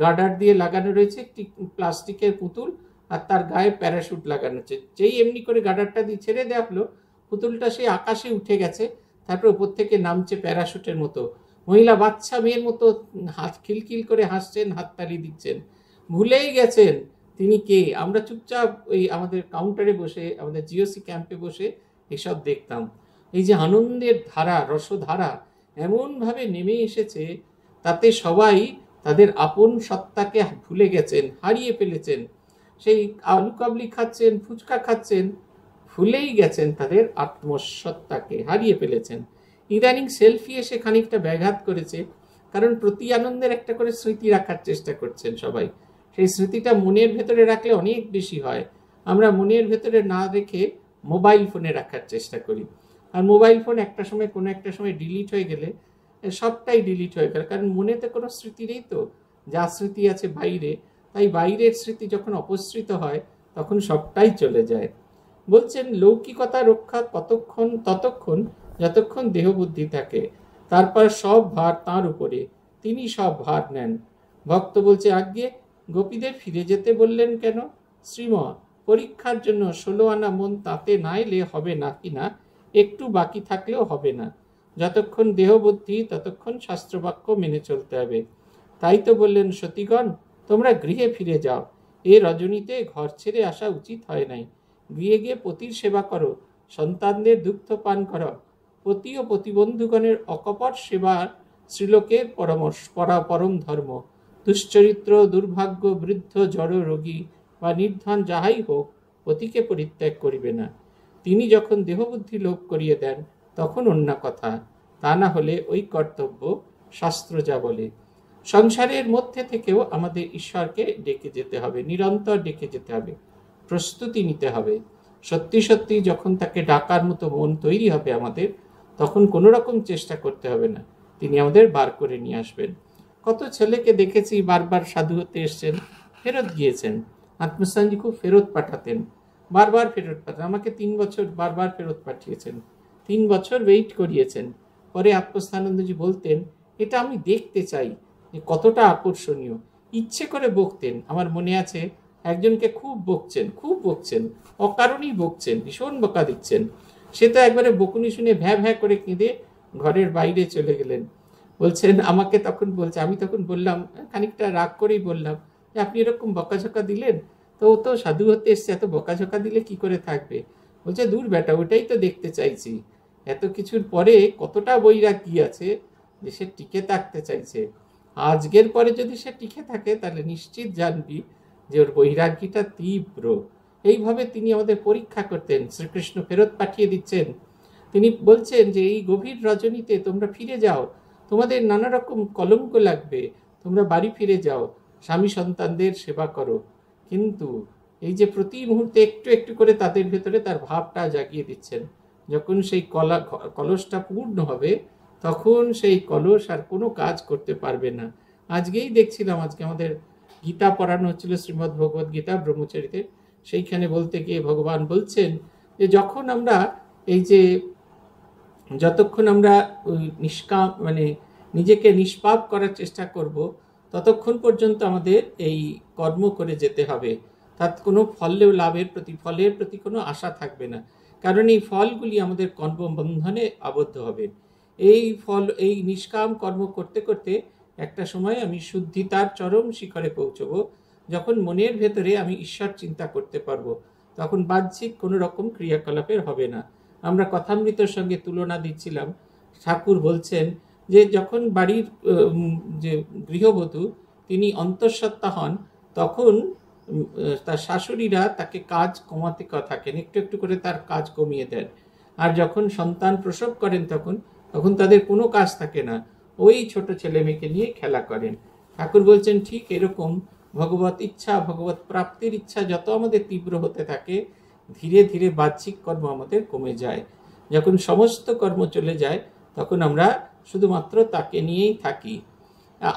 গার্ডার দিয়ে লাগানো রয়েছে একটি প্লাস্টিকের পুতুল আর তার গায়ে প্যারাশুট লাগানো হচ্ছে যেই এমনি করে গার্ডারটা দিয়ে ছেড়ে দেওয়া হলো পুতুলটা সেই আকাশে উঠে গেছে তারপর উপর থেকে নামছে প্যারাশুটের মতো মহিলা বাচ্চা মেয়ের মতো হাত খিলখিল করে হাসছেন হাততালি দিচ্ছেন ভুলেই গেছেন তিনি কে আমরা চুপচাপ ওই আমাদের কাউন্টারে বসে আমাদের জিওসি ক্যাম্পে বসে এসব দেখতাম এই যে আনন্দের ধারা রসধারা এমনভাবে নেমে এসেছে তাতে সবাই তাদের আপন সত্তাকে ভুলে গেছেন হারিয়ে ফেলেছেন সেই আলু কাবলি খাচ্ছেন ফুচকা খাচ্ছেন ভুলেই গেছেন তাদের আত্মসত্তাকে হারিয়ে ফেলেছেন ইদানিং সেলফি এসে খানিকটা ব্যাঘাত করেছে কারণ প্রতি আনন্দের একটা করে স্মৃতি রাখার চেষ্টা করছেন সবাই সেই স্মৃতিটা মনের ভেতরে রাখলে অনেক বেশি হয় আমরা মনের ভেতরে না রেখে মোবাইল ফোনে রাখার চেষ্টা করি আর মোবাইল ফোন একটা সময় কোনো একটা সময় ডিলিট হয়ে গেলে সবটাই ডিলিট হয়ে গেল কারণ মনে তো কোনো স্মৃতি নেই তো যা স্মৃতি আছে বাইরে তাই বাইরের স্মৃতি যখন অপসৃত হয় তখন সবটাই চলে যায় বলছেন লৌকিকতা রক্ষা কতক্ষণ ততক্ষণ যতক্ষণ দেহবুদ্ধি থাকে তারপর সব ভার তার উপরে তিনি সব ভার নেন ভক্ত বলছে আজ্ঞে গোপীদের ফিরে যেতে বললেন কেন শ্রীম পরীক্ষার জন্য ষোলো আনা মন তাতে না এলে হবে না কি না একটু বাকি থাকলেও হবে না যতক্ষণ দেহবুদ্ধি ততক্ষণ শাস্ত্রবাক্য মেনে চলতে হবে তাই তো বললেন সতীগণ তোমরা গৃহে ফিরে যাও এ রজনীতে ঘর ছেড়ে আসা উচিত হয় নাই গৃহে গিয়ে পতির সেবা করো সন্তানদের দুগ্ধ পান করো পতি ও প্রতিবন্ধুগণের অকপট সেবার শ্রীলোকের পরামর্শ পরা পরম ধর্ম দুশ্চরিত্র দুর্ভাগ্য বৃদ্ধ জড় রোগী বা নির্ধন যাহাই হোক পতিকে পরিত্যাগ করিবে না তিনি যখন দেহবুদ্ধি লোপ করিয়ে দেন তখন অন্য কথা তা না হলে ওই কর্তব্য শাস্ত্র যা বলে সংসারের মধ্যে থেকেও আমাদের ঈশ্বরকে ডেকে যেতে হবে নিরন্তর ডেকে যেতে হবে প্রস্তুতি নিতে হবে সত্যি সত্যি যখন তাকে ডাকার মতো মন তৈরি হবে আমাদের তখন কোনো রকম চেষ্টা করতে হবে না তিনি আমাদের বার করে নিয়ে আসবেন কত ছেলেকে দেখেছি বারবার সাধু হতে এসছেন ফেরত গিয়েছেন আত্মস্থানজি খুব ফেরত পাঠাতেন বারবার ফেরত পাঠান আমাকে তিন বছর বারবার ফেরত পাঠিয়েছেন তিন বছর ওয়েট করিয়েছেন পরে আত্মস্থানন্দজি বলতেন এটা আমি দেখতে চাই যে কতটা আকর্ষণীয় ইচ্ছে করে বকতেন আমার মনে আছে একজনকে খুব বকছেন খুব বকছেন অকারণেই বকছেন ভীষণ বোকা দিচ্ছেন সে তো একবারে বকুনি শুনে ভ্যাঁ ভ্যাঁ করে কেঁদে ঘরের বাইরে চলে গেলেন বলছেন আমাকে তখন বলছে আমি তখন বললাম খানিকটা রাগ করেই বললাম যে আপনি এরকম বকাঝকা দিলেন তো ও তো সাধু হতে এসছে এত বকাঝকা দিলে কি করে থাকবে বলছে দূর বেটা ওটাই তো দেখতে চাইছি এত কিছুর পরে কতটা কি আছে যে সে টিকে থাকতে চাইছে আজকের পরে যদি সে টিকে থাকে তাহলে নিশ্চিত জানবি যে ওর বৈরাগ্যটা তীব্র এইভাবে তিনি আমাদের পরীক্ষা করতেন শ্রীকৃষ্ণ ফেরত পাঠিয়ে দিচ্ছেন তিনি বলছেন যে এই গভীর রজনীতে তোমরা ফিরে যাও তোমাদের নানা রকম কলঙ্ক লাগবে তোমরা বাড়ি ফিরে যাও স্বামী সন্তানদের সেবা করো কিন্তু এই যে প্রতি মুহূর্তে একটু একটু করে তাদের ভেতরে তার ভাবটা জাগিয়ে দিচ্ছেন যখন সেই কলা কলসটা পূর্ণ হবে তখন সেই কলস আর কোনো কাজ করতে পারবে না আজকেই দেখছিলাম আজকে আমাদের গীতা পড়ানো হচ্ছিল শ্রীমদ্ ভগবদ্ গীতা ব্রহ্মচারীদের সেইখানে বলতে গিয়ে ভগবান বলছেন যে যখন আমরা এই যে যতক্ষণ আমরা ওই নিষ্কাম মানে নিজেকে নিষ্পাপ করার চেষ্টা করব ততক্ষণ পর্যন্ত আমাদের এই কর্ম করে যেতে হবে তার কোনো ফলেও লাভের প্রতি ফলের প্রতি কোনো আশা থাকবে না কারণ এই ফলগুলি আমাদের কর্মবন্ধনে আবদ্ধ হবে এই ফল এই নিষ্কাম কর্ম করতে করতে একটা সময় আমি শুদ্ধিতার চরম শিখরে পৌঁছবো যখন মনের ভেতরে আমি ঈশ্বর চিন্তা করতে পারবো তখন বাহ্যিক কোনো রকম ক্রিয়াকলাপের হবে না আমরা কথামৃতর সঙ্গে তুলনা দিচ্ছিলাম ঠাকুর বলছেন যে যখন বাড়ির যে গৃহবধূ তিনি অন্তঃসত্ত্বা হন তখন তার শাশুড়িরা তাকে কাজ কমাতে থাকেন একটু একটু করে তার কাজ কমিয়ে দেন আর যখন সন্তান প্রসব করেন তখন তখন তাদের কোনো কাজ থাকে না ওই ছোট ছেলে মেয়েকে নিয়ে খেলা করেন ঠাকুর বলছেন ঠিক এরকম ভগবত ইচ্ছা ভগবত প্রাপ্তির ইচ্ছা যত আমাদের তীব্র হতে থাকে ধীরে ধীরে বাহ্যিক কর্ম আমাদের কমে যায় যখন সমস্ত কর্ম চলে যায় তখন আমরা শুধুমাত্র তাকে নিয়েই থাকি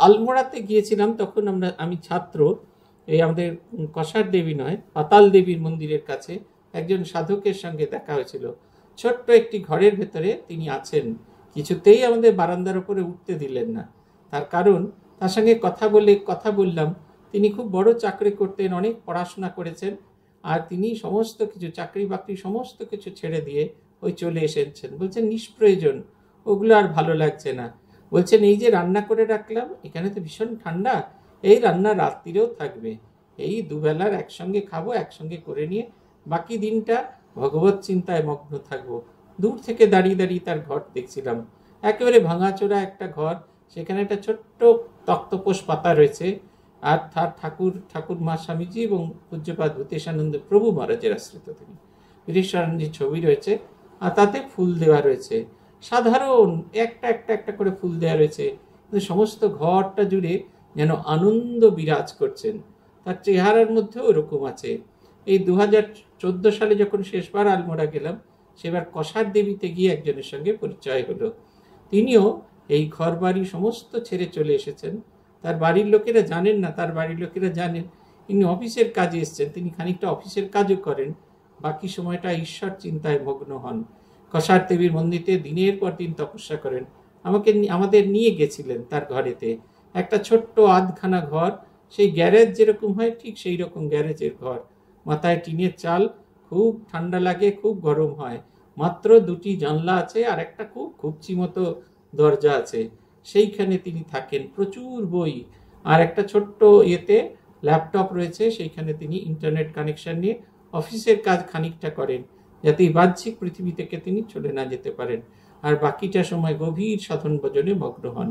আলমোড়াতে গিয়েছিলাম তখন আমরা আমি ছাত্র এই আমাদের কষার দেবী নয় পাতাল দেবীর মন্দিরের কাছে একজন সাধকের সঙ্গে দেখা হয়েছিল ছোট্ট একটি ঘরের ভেতরে তিনি আছেন কিছুতেই আমাদের বারান্দার উপরে উঠতে দিলেন না তার কারণ তার সঙ্গে কথা বলে কথা বললাম তিনি খুব বড় চাকরি করতেন অনেক পড়াশোনা করেছেন আর তিনি সমস্ত কিছু চাকরি বাকরি সমস্ত কিছু ছেড়ে দিয়ে ওই চলে এসেছেন বলছেন নিষ্প্রয়োজন ওগুলো আর ভালো লাগছে না বলছেন এই যে রান্না করে রাখলাম এখানে তো ভীষণ ঠান্ডা এই রান্না রাত্রিরেও থাকবে এই দুবেলার একসঙ্গে খাবো একসঙ্গে করে নিয়ে বাকি দিনটা ভগবত চিন্তায় মগ্ন থাকবো দূর থেকে দাঁড়িয়ে দাঁড়িয়ে তার ঘর দেখছিলাম একেবারে ভাঙাচোরা একটা ঘর সেখানে একটা ছোট্ট তক্তপোষ পাতা রয়েছে আর তার ঠাকুর ঠাকুর মা স্বামীজি এবং পূজ্যপাদ ভূতেশানন্দ প্রভু মহারাজের আশ্রিত তিনি ব্রিটিশানন্দের ছবি রয়েছে আর তাতে ফুল দেওয়া রয়েছে সাধারণ একটা একটা একটা করে ফুল দেওয়া রয়েছে সমস্ত ঘরটা জুড়ে যেন আনন্দ বিরাজ করছেন তার চেহারার মধ্যেও ওরকম আছে এই দু হাজার সালে যখন শেষবার আলমোড়া গেলাম সেবার কষার দেবীতে গিয়ে একজনের সঙ্গে পরিচয় হলো তিনিও এই ঘরবাড়ি সমস্ত ছেড়ে চলে এসেছেন তার বাড়ির লোকেরা জানেন না তার বাড়ির লোকেরা জানেন ইনি অফিসের কাজে এসছেন তিনি খানিকটা অফিসের কাজও করেন বাকি সময়টা ঈশ্বর চিন্তায় মগ্ন হন কষার দেবীর মন্দিরে দিনের পর দিন তপস্যা করেন আমাকে আমাদের নিয়ে গেছিলেন তার ঘরেতে একটা ছোট্ট আধখানা ঘর সেই গ্যারেজ যেরকম হয় ঠিক সেই রকম গ্যারেজের ঘর মাথায় টিনের চাল খুব ঠান্ডা লাগে খুব গরম হয় মাত্র দুটি জানলা আছে আর একটা খুব খুবচি মতো দরজা আছে সেইখানে তিনি থাকেন প্রচুর বই আর একটা ছোট্ট ইয়েতে ল্যাপটপ রয়েছে সেইখানে তিনি ইন্টারনেট কানেকশন নিয়ে অফিসের কাজ খানিকটা করেন যাতে এই বাহ্যিক পৃথিবী থেকে তিনি চলে না যেতে পারেন আর বাকিটা সময় গভীর সাধন ভজনে মগ্ন হন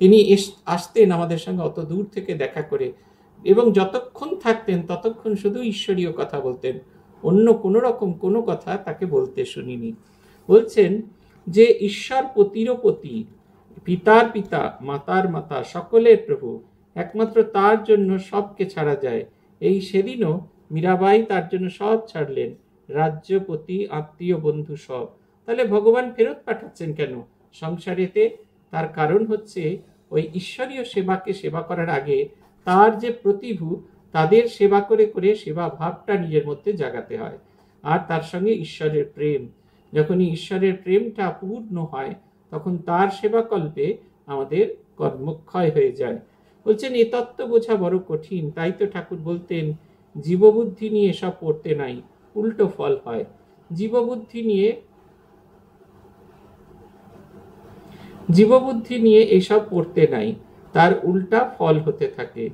তিনি আসতেন আমাদের সঙ্গে অত দূর থেকে দেখা করে এবং যতক্ষণ থাকতেন ততক্ষণ শুধু ঈশ্বরীয় কথা বলতেন অন্য কোনো রকম কোনো কথা তাকে বলতে শুনিনি বলছেন যে ঈশ্বর পতিরপতি পিতার পিতা মাতার মাতা সকলের প্রভু একমাত্র তার জন্য সবকে ছাড়া যায় এই সেদিনও মীরাবাই তার জন্য সব ছাড়লেন রাজ্যপতি আত্মীয় বন্ধু সব তাহলে ভগবান ফেরত পাঠাচ্ছেন কেন সংসারেতে তার কারণ হচ্ছে ওই ঈশ্বরীয় সেবাকে সেবা করার আগে তার যে প্রতিভূ তাদের সেবা করে করে সেবা ভাবটা নিজের মধ্যে জাগাতে হয় আর তার সঙ্গে ঈশ্বরের প্রেম যখনই ঈশ্বরের প্রেমটা পূর্ণ হয় তখন তার সেবাকল্পে আমাদের কর্মক্ষয় হয়ে যায় বলছেন এ তত্ত্ব বোঝা বড় কঠিন তাই তো ঠাকুর বলতেন জীববুদ্ধি নিয়ে সব পড়তে নাই উল্টো ফল হয় জীববুদ্ধি নিয়ে জীববুদ্ধি নিয়ে এসব পড়তে নাই তার উল্টা ফল হতে থাকে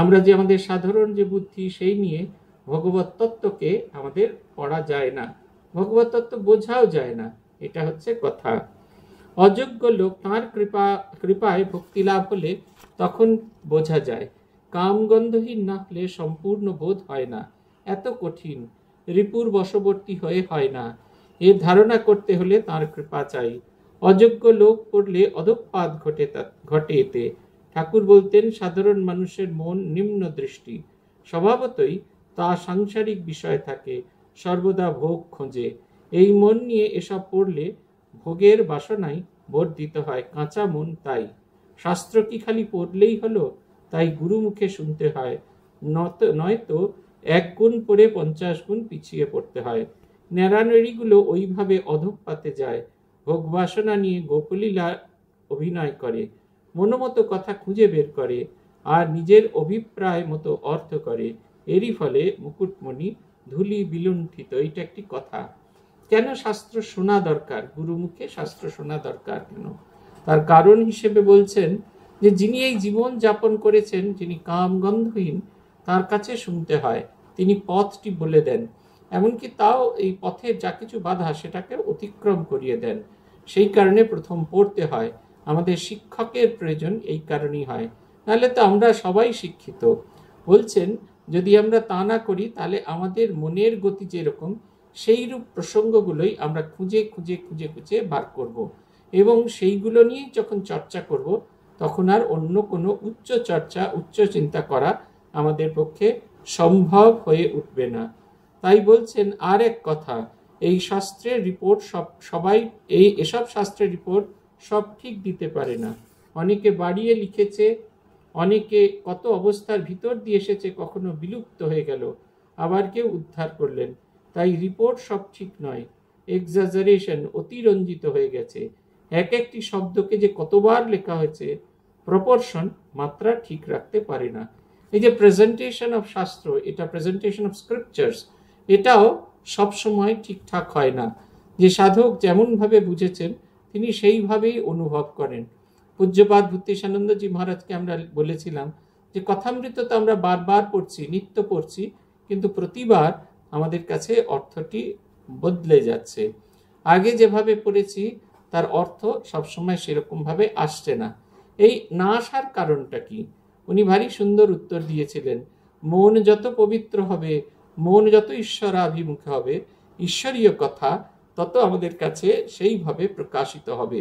আমরা যে আমাদের সাধারণ যে বুদ্ধি সেই নিয়ে ভগবত তত্ত্বকে আমাদের পড়া যায় না ভগবত তত্ত্ব বোঝাও যায় না এটা হচ্ছে কথা অযোগ্য লোক তাঁর কৃপা কৃপায় ভক্তি লাভ হলে তখন বোঝা যায় কামগন্ধহীন না হলে সম্পূর্ণ বোধ হয় না এত কঠিন রিপুর বশবর্তী হয়ে হয় না এ ধারণা করতে হলে তাঁর কৃপা চাই অযোগ্য লোক পড়লে অধপাত ঘটে ঘটে এতে ঠাকুর বলতেন সাধারণ মানুষের মন নিম্ন দৃষ্টি স্বভাবতই তা সাংসারিক বিষয় থাকে সর্বদা ভোগ খোঁজে এই মন নিয়ে এসব পড়লে ভোগের বাসনায় ভোট দিতে হয় কাঁচা মন তাই শাস্ত্র কি খালি পড়লেই হলো তাই গুরুমুখে শুনতে হয় নত নয়তো এক গুণ পরে পঞ্চাশ গুণ পিছিয়ে পড়তে হয় ন্যাড়ানড়িগুলো ওইভাবে অধক পাতে যায় ভোগ বাসনা নিয়ে গোপলীলা অভিনয় করে মনোমতো কথা খুঁজে বের করে আর নিজের অভিপ্রায় মতো অর্থ করে এরই ফলে মুকুটমণি ধুলি বিলুণ্ঠিত এটা একটি কথা কেন শাস্ত্র শোনা দরকার গুরুমুখে শাস্ত্র শোনা দরকার কেন তার কারণ হিসেবে বলছেন যে যিনি এই জীবন যাপন করেছেন যিনি কাম গন্ধহীন তার কাছে শুনতে হয় তিনি পথটি বলে দেন এমনকি তাও এই পথের যা কিছু বাধা সেটাকে অতিক্রম করিয়ে দেন সেই কারণে প্রথম পড়তে হয় আমাদের শিক্ষকের প্রয়োজন এই কারণেই হয় নাহলে তো আমরা সবাই শিক্ষিত বলছেন যদি আমরা তা না করি তাহলে আমাদের মনের গতি যেরকম সেইরূপ প্রসঙ্গগুলোই আমরা খুঁজে খুঁজে খুঁজে খুঁজে বার করব এবং সেইগুলো নিয়েই যখন চর্চা করব তখন আর অন্য কোনো উচ্চ চর্চা উচ্চ চিন্তা করা আমাদের পক্ষে সম্ভব হয়ে উঠবে না তাই বলছেন আর এক কথা এই শাস্ত্রের রিপোর্ট সব সবাই এই এসব শাস্ত্রের রিপোর্ট সব ঠিক দিতে পারে না অনেকে বাড়িয়ে লিখেছে অনেকে কত অবস্থার ভিতর দিয়ে এসেছে কখনো বিলুপ্ত হয়ে গেল আবার কেউ উদ্ধার করলেন তাই রিপোর্ট সব ঠিক নয় এক্সাজারেশন অতিরঞ্জিত হয়ে গেছে এক একটি শব্দকে যে কতবার লেখা হয়েছে প্রপোর্শন মাত্রা ঠিক রাখতে পারে না এই যে প্রেজেন্টেশন অফ শাস্ত্র এটা প্রেজেন্টেশন অফ স্ক্রিপচার্স এটাও সবসময় ঠিকঠাক হয় না যে সাধক যেমনভাবে বুঝেছেন তিনি সেইভাবেই অনুভব করেন পূজ্যপাত ভূতেশানন্দজি মহারাজকে আমরা বলেছিলাম যে কথামৃত তো আমরা বারবার পড়ছি নিত্য পড়ছি কিন্তু প্রতিবার আমাদের কাছে অর্থটি বদলে যাচ্ছে আগে যেভাবে পড়েছি তার অর্থ সবসময় সেরকমভাবে আসছে না এই না আসার কারণটা কি উনি ভারী সুন্দর উত্তর দিয়েছিলেন মন যত পবিত্র হবে মন যত ঈশ্বর অভিমুখ হবে ঈশ্বরীয় কথা তত আমাদের কাছে সেইভাবে প্রকাশিত হবে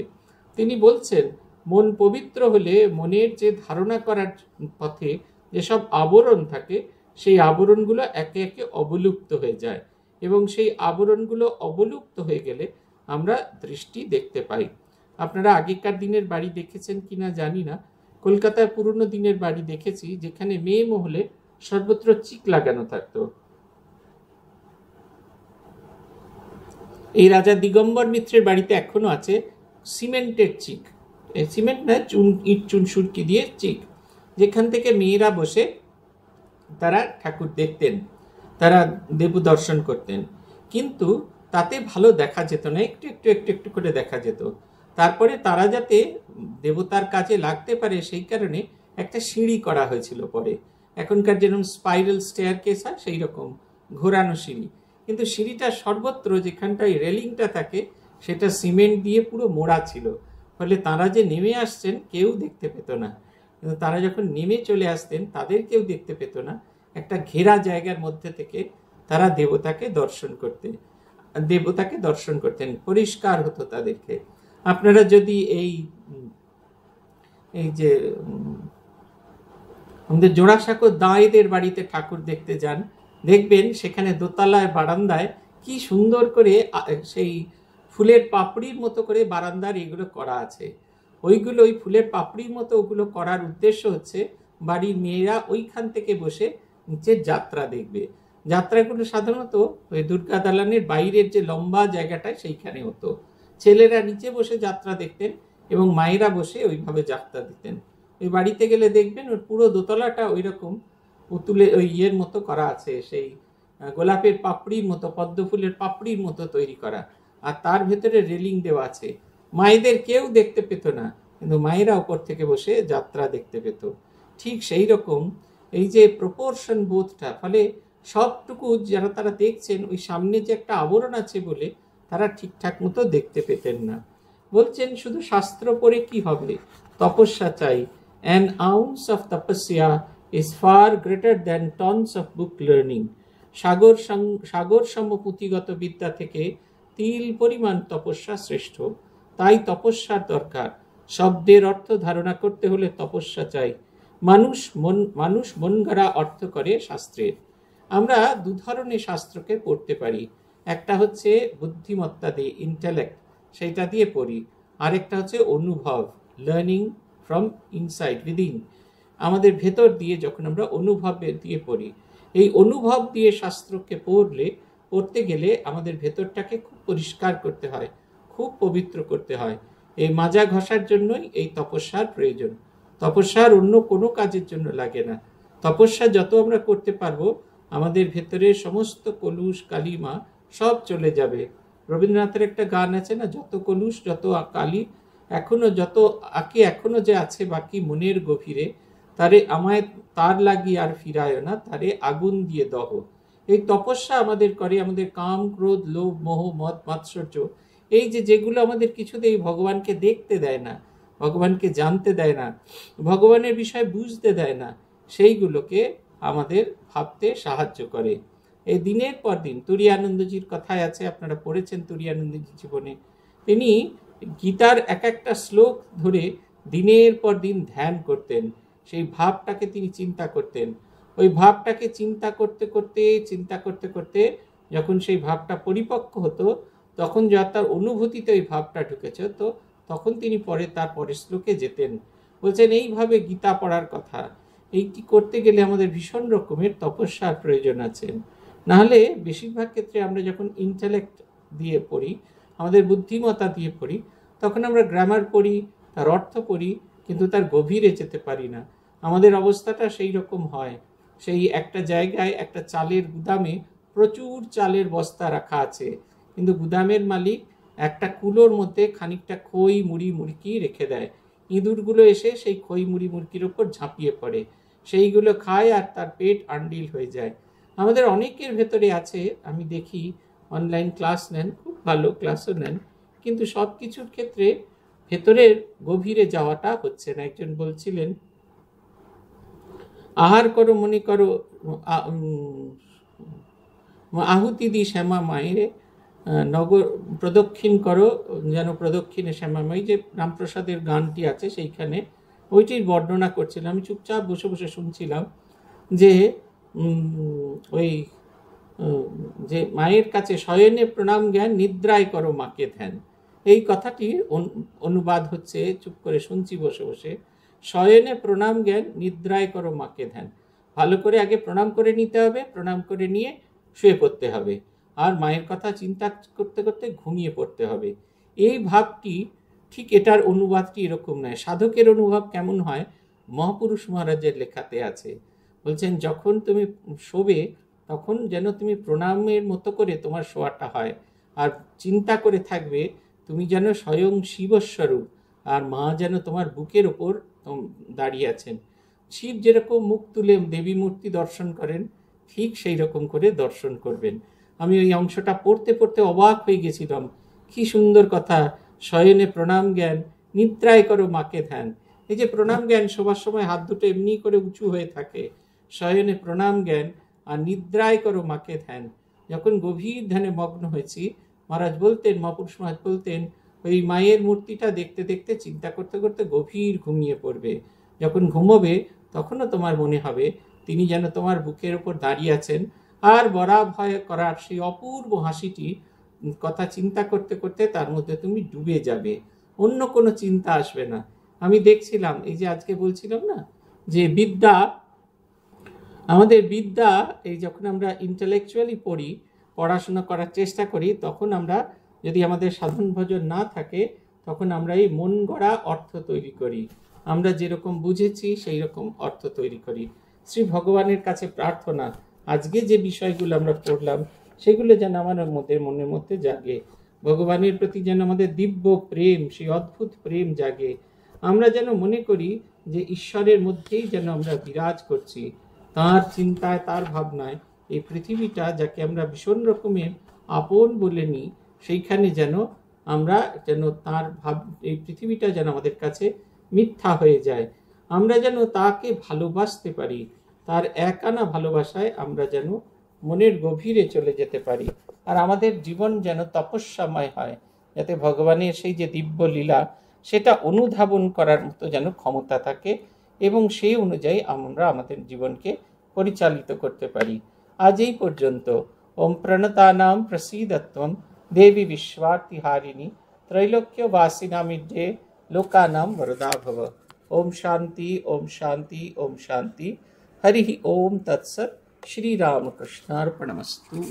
তিনি বলছেন মন পবিত্র হলে মনের যে ধারণা করার পথে যেসব আবরণ থাকে সেই আবরণগুলো একে একে অবলুপ্ত হয়ে যায় এবং সেই আবরণগুলো অবলুপ্ত হয়ে গেলে আমরা দৃষ্টি দেখতে পাই আপনারা আগেকার দিনের বাড়ি দেখেছেন কি না জানি না কলকাতায় পুরনো দিনের বাড়ি দেখেছি যেখানে মেয়ে মহলে সর্বত্র চিক লাগানো থাকতো এই রাজা দিগম্বর মিত্রের বাড়িতে এখনো আছে সিমেন্টের চিক সিমেন্ট না চুন ইট চুন সুরকি দিয়ে চিক যেখান থেকে মেয়েরা বসে তারা ঠাকুর দেখতেন তারা দেব দর্শন করতেন কিন্তু তাতে ভালো দেখা যেত না একটু একটু একটু একটু করে দেখা যেত তারপরে তারা যাতে দেবতার কাজে লাগতে পারে সেই কারণে একটা সিঁড়ি করা হয়েছিল পরে এখনকার যেরকম স্পাইরাল স্টেয়ার কেস হয় সেই রকম ঘোরানো সিঁড়ি কিন্তু সিঁড়িটা সর্বত্র যেখানটায় রেলিংটা থাকে সেটা সিমেন্ট দিয়ে পুরো মোড়া ছিল ফলে তারা যে নেমে আসছেন কেউ দেখতে পেত না কিন্তু তারা যখন নেমে চলে আসতেন তাদের কেউ দেখতে পেত না একটা ঘেরা জায়গার মধ্যে থেকে তারা দেবতাকে দর্শন করতে দেবতাকে দর্শন করতেন পরিষ্কার হতো তাদেরকে আপনারা যদি এই এই যে আমাদের জোড়াসাঁকো দাঁড়িদের বাড়িতে ঠাকুর দেখতে যান দেখবেন সেখানে দোতলায় বারান্দায় কি সুন্দর করে সেই ফুলের পাপড়ির মতো করে বারান্দার এগুলো করা আছে ওইগুলো ওই ফুলের পাপড়ির মতো ওগুলো করার উদ্দেশ্য হচ্ছে বাড়ির মেয়েরা ওইখান থেকে বসে নিচের যাত্রা দেখবে যাত্রাগুলো সাধারণত ওই দুর্গা দালানের বাইরের যে লম্বা জায়গাটায় সেইখানে হতো ছেলেরা নিচে বসে যাত্রা দেখতেন এবং মায়েরা বসে ওইভাবে যাত্রা দিতেন ওই বাড়িতে গেলে দেখবেন ওর পুরো দোতলাটা ওই রকম পুতুলে ওই ইয়ের মতো করা আছে সেই গোলাপের পাপড়ির মতো পদ্ম ফুলের পাপড়ির মতো তৈরি করা আর তার ভেতরে রেলিং দেওয়া আছে মায়েদের কেউ দেখতে পেত না কিন্তু মায়েরা ওপর থেকে বসে যাত্রা দেখতে পেত ঠিক সেই রকম এই যে প্রপোর্শন বোধটা ফলে সবটুকু যারা তারা দেখছেন ওই সামনে যে একটা আবরণ আছে বলে তারা ঠিকঠাক মতো দেখতে পেতেন না বলছেন শুধু শাস্ত্র পড়ে কি হবে তপস্যা চাই an ounce of tapasya is far greater than tons of book learning সাগর সাগর সম পুঁথিগত বিদ্যা থেকে তিল পরিমাণ তপস্যা শ্রেষ্ঠ তাই তপস্যার দরকার শব্দের অর্থ ধারণা করতে হলে তপস্যা চাই মানুষ মন মানুষ মন গড়া অর্থ করে শাস্ত্রের আমরা দু ধরনের শাস্ত্রকে পড়তে পারি একটা হচ্ছে বুদ্ধিমত্তা দিয়ে ইন্টালেক্ট সেইটা দিয়ে পড়ি আরেকটা হচ্ছে অনুভব লার্নিং ফ্রম ইনসাইড উইদিন আমাদের ভেতর দিয়ে যখন আমরা অনুভবের দিয়ে পড়ি এই অনুভব দিয়ে শাস্ত্রকে পড়লে পড়তে গেলে আমাদের ভেতরটাকে খুব পরিষ্কার করতে হয় খুব পবিত্র করতে হয় এই মাজা ঘষার জন্যই এই তপস্যার প্রয়োজন তপস্যার অন্য কোনো কাজের জন্য লাগে না তপস্যা যত আমরা করতে পারবো আমাদের ভেতরে সমস্ত কলুষ কালিমা সব চলে যাবে রবীন্দ্রনাথের একটা গান আছে না যত কলুষ যত কালি এখনো যত আঁকি এখনো যে আছে বাকি মনের গভীরে তারে আমায় তার লাগি আর ফিরায় না তারে আগুন দিয়ে দহ এই তপস্যা আমাদের করে আমাদের কাম ক্রোধ লোভ মোহ মত মাৎসর্য এই যে যেগুলো আমাদের কিছুতেই ভগবানকে দেখতে দেয় না ভগবানকে জানতে দেয় না ভগবানের বিষয়ে বুঝতে দেয় না সেইগুলোকে আমাদের ভাবতে সাহায্য করে এই দিনের পর দিন তুরিয়ানন্দজির কথায় আছে আপনারা পড়েছেন তুরিয়ানন্দজির জীবনে তিনি গীতার এক একটা শ্লোক ধরে দিনের পর দিন ধ্যান করতেন সেই ভাবটাকে তিনি চিন্তা করতেন ওই ভাবটাকে চিন্তা করতে করতে চিন্তা করতে করতে যখন সেই ভাবটা পরিপক্ক হতো তখন যা তার অনুভূতিতে ওই ভাবটা ঢুকেছে তো তখন তিনি পরে তার পরের শ্লোকে যেতেন বলছেন এইভাবে গীতা পড়ার কথা এইটি করতে গেলে আমাদের ভীষণ রকমের তপস্যার প্রয়োজন আছে নাহলে বেশিরভাগ ক্ষেত্রে আমরা যখন ইন্টালেক্ট দিয়ে পড়ি আমাদের বুদ্ধিমত্তা দিয়ে পড়ি তখন আমরা গ্রামার পড়ি তার অর্থ পড়ি কিন্তু তার গভীরে যেতে পারি না আমাদের অবস্থাটা সেই রকম হয় সেই একটা জায়গায় একটা চালের গুদামে প্রচুর চালের বস্তা রাখা আছে কিন্তু গুদামের মালিক একটা কুলোর মধ্যে খানিকটা খই মুড়ি মুড়কি রেখে দেয় ইঁদুরগুলো এসে সেই খই মুড়ি মুড়কির ওপর ঝাঁপিয়ে পড়ে সেইগুলো খায় আর তার পেট আন্ডিল হয়ে যায় আমাদের অনেকের ভেতরে আছে আমি দেখি অনলাইন ক্লাস নেন খুব ভালো ক্লাসও নেন কিন্তু সব কিছুর ক্ষেত্রে ভেতরের গভীরে যাওয়াটা হচ্ছে না একজন বলছিলেন আহার করো মনে করো আহুতি দি শ্যামা মায়ের নগর প্রদক্ষিণ করো যেন প্রদক্ষিণে শ্যামাময়ী যে রামপ্রসাদের গানটি আছে সেইখানে ওইটির বর্ণনা করছিলাম আমি চুপচাপ বসে বসে শুনছিলাম যে ওই যে মায়ের কাছে শয়নে প্রণাম জ্ঞান নিদ্রায় করো মাকে ধ্যান এই কথাটি অনুবাদ হচ্ছে চুপ করে শুনছি বসে বসে শয়নে প্রণাম জ্ঞান নিদ্রায় করো মাকে ধ্যান ভালো করে আগে প্রণাম করে নিতে হবে প্রণাম করে নিয়ে শুয়ে পড়তে হবে আর মায়ের কথা চিন্তা করতে করতে ঘুমিয়ে পড়তে হবে এই ভাবটি ঠিক এটার অনুবাদটি এরকম নয় সাধকের অনুভব কেমন হয় মহাপুরুষ মহারাজের লেখাতে আছে বলছেন যখন তুমি শোবে তখন যেন তুমি প্রণামের মতো করে তোমার শোয়াটা হয় আর চিন্তা করে থাকবে তুমি যেন স্বয়ং শিবস্বরূপ আর মা যেন তোমার বুকের ওপর দাঁড়িয়ে আছেন শিব যেরকম মুখ তুলে দেবী মূর্তি দর্শন করেন ঠিক সেই রকম করে দর্শন করবেন আমি ওই অংশটা পড়তে পড়তে অবাক হয়ে গেছিলাম কি সুন্দর কথা শয়নে প্রণাম জ্ঞান নিদ্রায় করো মাকে ধ্যান এই যে প্রণাম জ্ঞান শোবার সময় হাত দুটো এমনি করে উঁচু হয়ে থাকে শয়নে প্রণাম জ্ঞান আর নিদ্রায় করো মাকে ধ্যান যখন গভীর ধ্যানে মগ্ন হয়েছি মহারাজ বলতেন মহাপুরুষ মহারাজ বলতেন ওই মায়ের মূর্তিটা দেখতে দেখতে চিন্তা করতে করতে গভীর ঘুমিয়ে পড়বে যখন ঘুমোবে তখনও তোমার মনে হবে তিনি যেন তোমার বুকের ওপর দাঁড়িয়ে আছেন আর বরা ভয় করার সেই অপূর্ব হাসিটি কথা চিন্তা করতে করতে তার মধ্যে তুমি ডুবে যাবে অন্য কোনো চিন্তা আসবে না আমি দেখছিলাম এই যে আজকে বলছিলাম না যে বিদ্যা আমাদের বিদ্যা এই যখন আমরা ইন্টালেকচুয়ালি পড়ি পড়াশোনা করার চেষ্টা করি তখন আমরা যদি আমাদের সাধন ভজন না থাকে তখন আমরা এই মন গড়া অর্থ তৈরি করি আমরা যেরকম বুঝেছি সেই রকম অর্থ তৈরি করি শ্রী ভগবানের কাছে প্রার্থনা আজকে যে বিষয়গুলো আমরা পড়লাম সেগুলো যেন আমার মধ্যে মনের মধ্যে জাগে ভগবানের প্রতি যেন আমাদের দিব্য প্রেম সেই অদ্ভুত প্রেম জাগে আমরা যেন মনে করি যে ঈশ্বরের মধ্যেই যেন আমরা বিরাজ করছি তার চিন্তায় তার ভাবনায় এই পৃথিবীটা যাকে আমরা ভীষণ রকমের আপন বলে নিই সেইখানে যেন আমরা যেন তার ভাব এই পৃথিবীটা যেন আমাদের কাছে মিথ্যা হয়ে যায় আমরা যেন তাকে ভালোবাসতে পারি তার একানা ভালোবাসায় আমরা যেন মনের গভীরে চলে যেতে পারি আর আমাদের জীবন যেন তপস্যাময় হয় যাতে ভগবানের সেই যে দিব্য লীলা সেটা অনুধাবন করার মতো যেন ক্ষমতা থাকে এবং সেই অনুযায়ী আমরা আমাদের জীবনকে পরিচালিত করতে পারি আজ এই পর্যন্ত ওম প্রণতানাম প্রসিদত্বম দেবী বিশ্বাতিহারিণী ত্রৈলোক্য বাসিনামিড্যে লোকানাম বরদাভব ওম শান্তি ওম শান্তি ওম শান্তি ಹರಿ ಓಂ ತತ್ಸತ್ ಶ್ರೀರಾಮಕೃಷ್ಣಾರ್ಪಣಮಸ್ತು